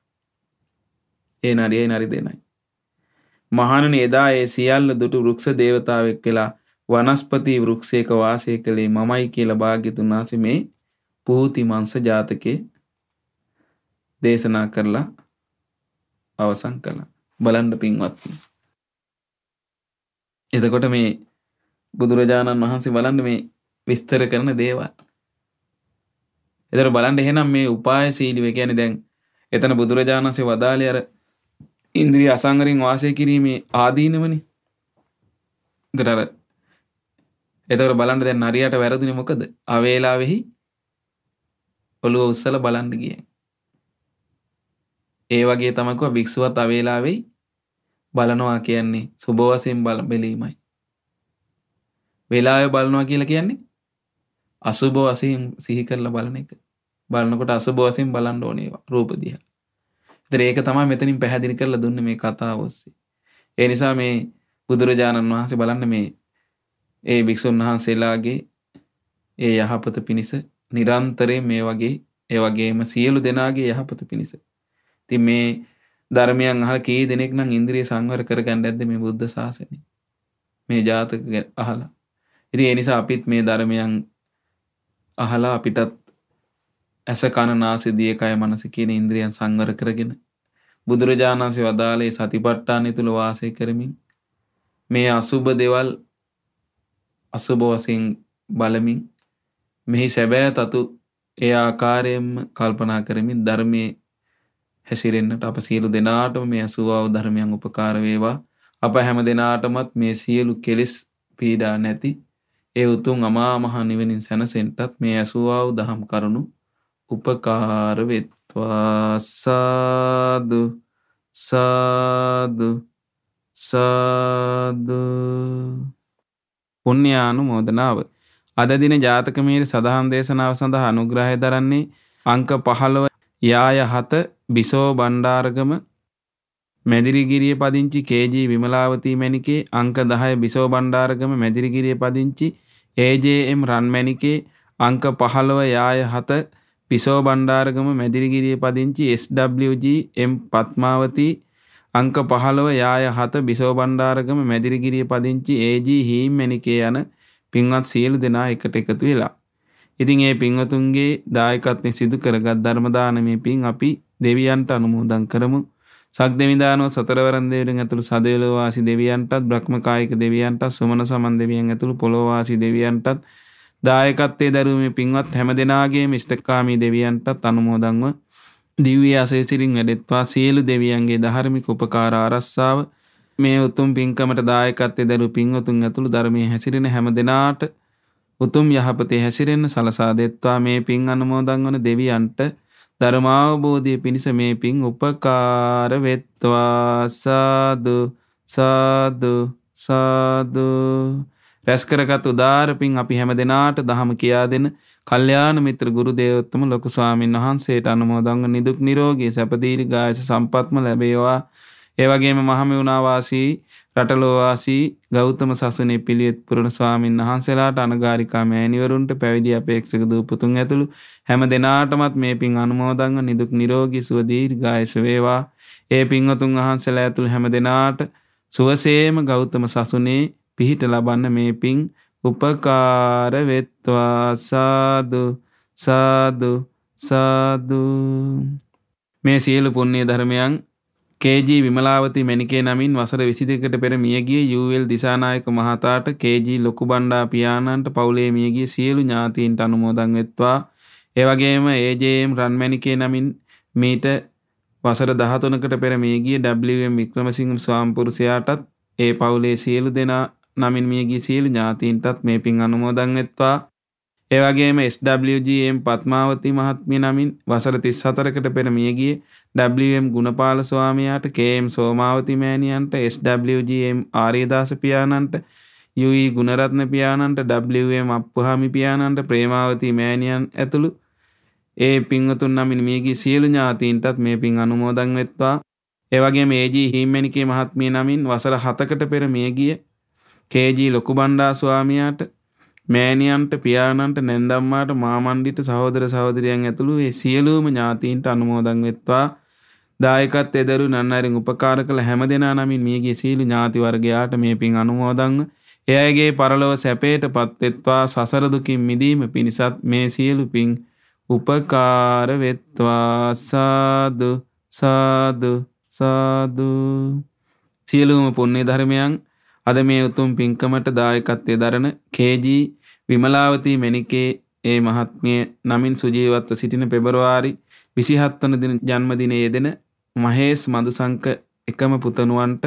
ඒ නරියයි නරි දෙනයි. මහණනි එදා ඒ සියල්ල දුටු වෘක්ෂ දේවතාවෙක් වෙලා වනස්පති වෘක්ෂයක වාසය කළේ මමයි කියලා භාග්‍යතුන් වහන්සේ මේ පූති මංස ජාතකේ දේශනා කරලා අවසන් කළා. බලන්න පින්වත්නි. එතකොට මේ බුදුරජාණන් වහන්සේ බලන්න මේ විස්තර කරන දේවල්. එතකොට බලන්න එහෙනම් මේ උපායශීලීව කියන්නේ දැන් එතන බුදුරජාණන්සේ වදාළේ අර ඉන්ද්‍රිය අසංගරෙන් වාසය කිරීමේ ආදීනවනි දරර එතකට බලන්න දැන් අරියට වැරදින මොකද අවේලාවෙහි ඔළුව උත්සල බලන්ඩ ගිය ඒ වගේ තමකුව භික්ෂුවත් අවේලාවෙයි බලනවා කියන්නේ සුභවසයෙන් බල බැලීමයි වෙලාය බලනවා කියලා කියන්නේ අසුභ වසයෙන් සිහි කරලා බලන එක බලනකොට අසුභ වසයෙන් බලන්න ඕනේවා රූපදිහා එතන ඒක තමයි මෙතනින් පැහැදිලි කරලා දුන්නේ මේ කතාව ඔස්සේ. ඒ නිසා මේ බුදුරජාණන් වහන්සේ බලන්න මේ ඒ භික්ෂුන් වහන්සේලාගේ ඒ යහපත පිණිස නිරන්තරයෙන් මේ වගේ ඒ වගේම සියලු දෙනාගේ යහපත පිණිස. ඉතින් මේ ධර්මයන් අහලා කී දෙනෙක් නම් ඉන්ද්‍රිය සංවර කරගන්න ඇද්ද මේ බුද්ධ ශාසනය? මේ ජාතක අහලා. ඉතින් ඒ නිසා අපිත් මේ ධර්මයන් අහලා අපිටත් ඇස කන නාසය දියකය මනස කියන ඉන්ද්‍රියන් සංවර කරගෙන බුදුරජාණන්සේ වදාළේ සතිපට්ඨානය තුල වාසය කරමින් මේ අසුබ දේවල් අසුබ වශයෙන් බලමින් මෙහි සැබෑ තතු ඒ ආකාරයෙන්ම කල්පනා කරමින් ධර්මයේ හැසිරෙන්නට අප සියලු දෙනාටම මේ අසුවාව ධර්මයන් උපකාර වේවා අප හැම දිනාටමත් මේ සියලු කෙලෙස් පීඩා නැති ඒ උතුම් අමා මහ නිවනින් සැනසෙන්නත් මේ අසුවාව දහම් කරුණු උපකාර වෙත්වා සාදු සාදු සාදු පුුණ්‍යානු මෝදනාව අද දින ජාතකමීර සඳහන් දේශනාව සඳහා අනුග්‍රහය දරන්නේ අංක පහළව යාය හත බිසෝ බණ්ඩාර්ගම මැදිරිගිරිය පදිංචි කේජී විමලාවතී මැනිකේ අංක දහය බිසෝ බණ්ඩාර්ගම මැදිරිගිරිය පදිංචි ඒජම් රන්මැනිකේ අංක පහළව යාය හත පිසෝ බණ්ඩාරගම මැදිරිගිරිය පදිංචි SWGM පත්මාවති අංක 15 යාය 7 බිසෝ බණ්ඩාරගම මැදිරිගිරිය පදිංචි AG හීම්මැණිකේ යන පින්වත් සියලු දෙනා එකට එකතු වෙලා. ඉතින් මේ පින්වතුන්ගේ දායකත්වයෙන් සිදු කරගත් ධර්ම දානමේ පින් අපි දෙවියන්ට අනුමෝදන් කරමු. සක්දෙවිඳානෝ සතරවරන් දෙවියන් ඇතුළු සදේවල වාසී දෙවියන්ටත් බ්‍රහ්මකායික දෙවියන්ටත් සුමන සමන් දෙවියන් ඇතුළු පොළොව වාසී දෙවියන්ටත් දායකත්තේ දැරුවමේ පින්වත් හැම දෙනාගේ මිෂ්ටකාමී දෙවියන්ටත් අනුමෝදංව දිව්‍ය අසේසිරින් වැඩෙත්වා සියලු දෙවියන්ගේ ධර්මික උපකාර ආරස්සාව මේ උතුම් පින්කමට දායකත්තේ දැරු පින්වතුන් ඇතුළු ධර්මයේ හැසිරෙන හැම දෙනාට උතුම් යහපතේ හැසිරෙන්න සලසා දෙත්වා මේ පින් අනුමෝදන් වන දෙවියන්ට ධර්මාවබෝධය පිණිස මේ පින් උපකාර වෙත්වා සාදු සාදු සාදු රැස්කරගත් උදාරපින් අපි හැම දෙනාට දහම කියා දෙන කල්්‍යාන මිත්‍ර ගුරු දේවත්තම ලොකු ස්වාමීන් වහන්සේට අනුමෝදංග නිදුක් නිරෝගී සැපදීරි ගායස සම්පත්ම ලැබේවා ඒවගේම මහම වුණවාසී රටලෝවාසී ගෞතම සසුනේ පිළියෙත් පුරණ ස්වාමීන් වහන්සේලාට අනගාരികා මෑණිවරුන්ට පැවිදි අපේක්ෂක දූපතුන් ඇතුළු හැම දෙනාටමත් මේ පින් අනුමෝදන්ව නිදුක් නිරෝගී සුව දීර්ඝායස වේවා. ඒ පින්වතුන් වහන්සේලා ඇතුළු හැම දෙනාට සුවසේම ගෞතම සසුනේ පිහිට ලබන්න මේ පින් උපකාර වෙත්වා සාදු සාදු සාදු මේ සියලු පුණ්‍ය ධර්මයන් KG විමලාවති මෙනිකේ නමින් වසර 22කට පෙර මියගිය UL දිසානායක මහතාට KG ලොකු බණ්ඩා පියාණන්ට පවුලේ මියගිය සියලු ඥාතීන්ට අනුමෝදන් වෙත්වා ඒ වගේම AJM රන්මැණිකේ නමින් මීට වසර 13කට පෙර මියගිය WM වික්‍රමසිංහ ස්වාමපුරුෂයාටත් ඒ පවුලේ සියලු දෙනා නමින් මියගිය සියලු ඥාතීන්ටත් මේ පින් අනුමෝදන් වෙත්වා. ඒ වගේම SWGM පත්මාවති මහත්මිය නමින් වසර 34කට පෙර මියගිය WM Gunapala ස්වාමියාට KM Somawathi මෑණියන්ට SWGM ආර්යදාස පියාණන්ට යුයි e Gunaratne පියාණන්ට WM Appuhami පියාණන්ට ප්‍රේමාවති මෑණියන් ඇතුළු ඒ පින්වතුන් නමින් මියගිය සියලු ඥාතීන්ටත් මේ පින් අනුමෝදන් වෙත්වා. ඒ වගේම AG හීම්මැණිකේ මහත්මිය නමින් වසර 7කට පෙර මියගිය කේජී ලොකුබණ්ඩා ස්වාමියාට මෑණියන්ට පියාණන්ට නැන්දම්මාට මාමණ්ඩිට සහෝදර සහෝදරියන් ඇතුළු ඒ සියලුම ඥාතීන්ට අනුමෝදන් වෙත්වා දායකත් එදරු නන්නරින් උපකාර කළ හැම දෙනා නමින් මියගේ සීලු ඥාති වර්ගයාට මේ පින් අනුමෝදන්ව ඒ අයගේ පරලොව සැපයට පත්වෙත්වා සසර දුකින් මිදීම පිණිසත් මේ සියලු පින් උපකාර වෙත්වා සාදු සාදු සාදු සියලුම පුණ්‍ය ධර්මයන් අද මේ උතුම් පින්කමට දායකත්වය දරන KG විමලාවතී මෙනිකේ ඒ මහත්මිය නමින් සුජීවත්ව සිටින පෙබරවාරි 27 වන දින ජන්මදිනයේ යෙදෙන මහේස් මදුසංක එකම පුතණුවන්ට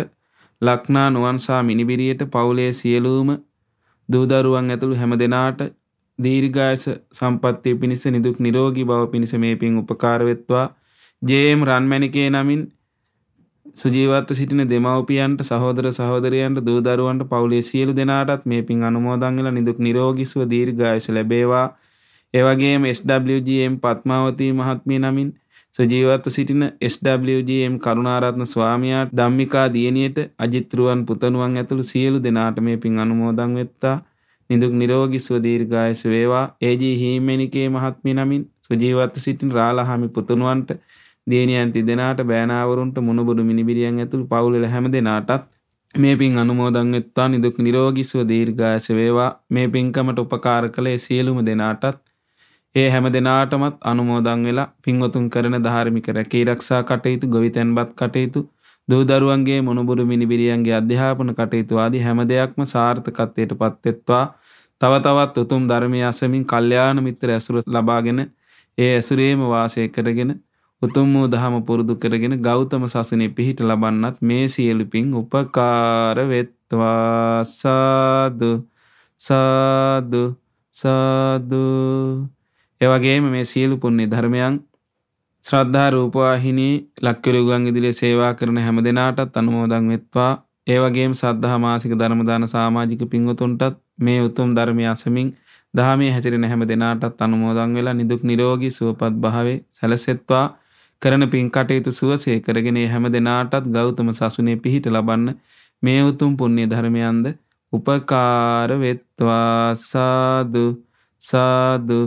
ලක්නා නුවන්සා මිනිබිරියට පවුලේ සියලුම දූදරුවන් ඇතුළු හැම දෙනාට දීර්ඝායස සම්පත්තිය පිණිස නිදුක් නිරෝගී බව පිණිස මේ පින් උපකාර වෙත්වා ජේ.එම්. රන්මැණිකේ නමින් සුජීවත්ව සිටින දෙමව්පියන්ට සහෝදර සහෝදරයන්ට දූ දරුවන්ට පවුලේ සියලු දෙනාටත් මේ පින් අනුමෝදන් වෙලා නිදුක් නිරෝගී සුව දීර්ඝායුෂ ලැබේවා. ඒ වගේම SWGM පත්මාවතී මහත්මිය නමින් සජීවත්ව සිටින SWGM කරුණාරත්න ස්වාමියාට ධම්මිකා දියණියට අජිත්‍රුවන් පුතණුවන් ඇතුළු සියලු දෙනාට මේ පින් අනුමෝදන් වෙත්තා. නිදුක් නිරෝගී සුව දීර්ඝායුෂ වේවා. AG හීමෙනිකේ මහත්මිය නමින් සජීවත්ව සිටින රාලහාමි පුතණුවන්ට දේනියන් තිදෙනාට බෑනාවරුන්ට මුණබුදු මිනිබිරියන් ඇතුළු පවුලල හැම දෙනාටත් මේ පින් අනුමෝදන් වෙත්තා නිදුක් නිරෝගීසුව දීර්ඝායස වේවා මේ පින්කමට උපකාර කළේ සියලුම දෙනාටත් ඒ හැම දෙනාටමත් අනුමෝදන් වෙලා පින්වතුන් කරන ධාර්මික රැකී ආරක්ෂා කටයුතු ගොවිතැන්පත් කටයුතු දූ දරුවන්ගේ මොනුබුරු මිනිබිරියන්ගේ අධ්‍යාපන කටයුතු ආදී හැම දෙයක්ම සාර්ථකත්වයට පත්වෙත්වා තව තවත් උතුම් ධර්මය අසමින් කල්යාණ මිත්‍ර ඇසුර ලබාගෙන ඒ ඇසුරේම වාසය කරගෙන උතුම් වූ දහම පුරුදු කරගෙන ගෞතම සසුනේ පිහිට ලබන්නත් මේ සියලු පින් උපකාර වෙත්වා සාදු සාදු සාදු ඒ වගේම මේ සියලු පුණ්‍ය ධර්මයන් ශ්‍රද්ධා රූපවාහිනී ලක්විර උගන් ඉදිරියේ සේවා කරන හැම දිනාටත් අනුමෝදන් වෙත්වා ඒ වගේම සද්ධා මාසික ධර්ම දාන සමාජික පින්වතුන්ටත් මේ උතුම් ධර්මය අසමින් දහමේ හැසිරෙන හැම දිනාටත් අනුමෝදන් වෙලා නිදුක් නිරෝගී සුවපත් භාවයේ සැලසෙත්වා කරන පින් කටයුතු සුවසේ කරගෙන හැම දෙනාටත් ගෞතම සසුනේ පිහිට ලබන්න මේ උතුම් පුණ්‍ය ධර්මයන්ද උපකාර වෙත්වා සාදු සාදු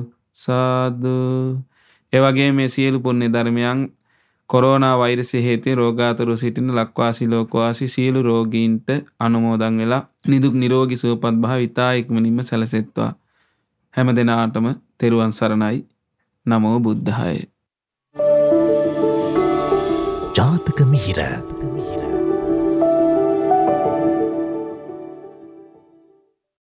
සාදු ඒ වගේ මේ සියලු පුණ්‍ය ධර්මයන් කොරෝනා වෛරසය හේතුවෙන් රෝගාතුරව සිටින ලක්වාසී ලෝකවාසී සියලු රෝගීන්ට අනුමෝදන් වෙලා නිදුක් නිරෝගී සුවපත් භාව ඉතා ඉක්මනින්ම සැලසෙත්වා හැම දිනාටම තෙරුවන් සරණයි නමෝ බුද්ධායේ tegemihirat.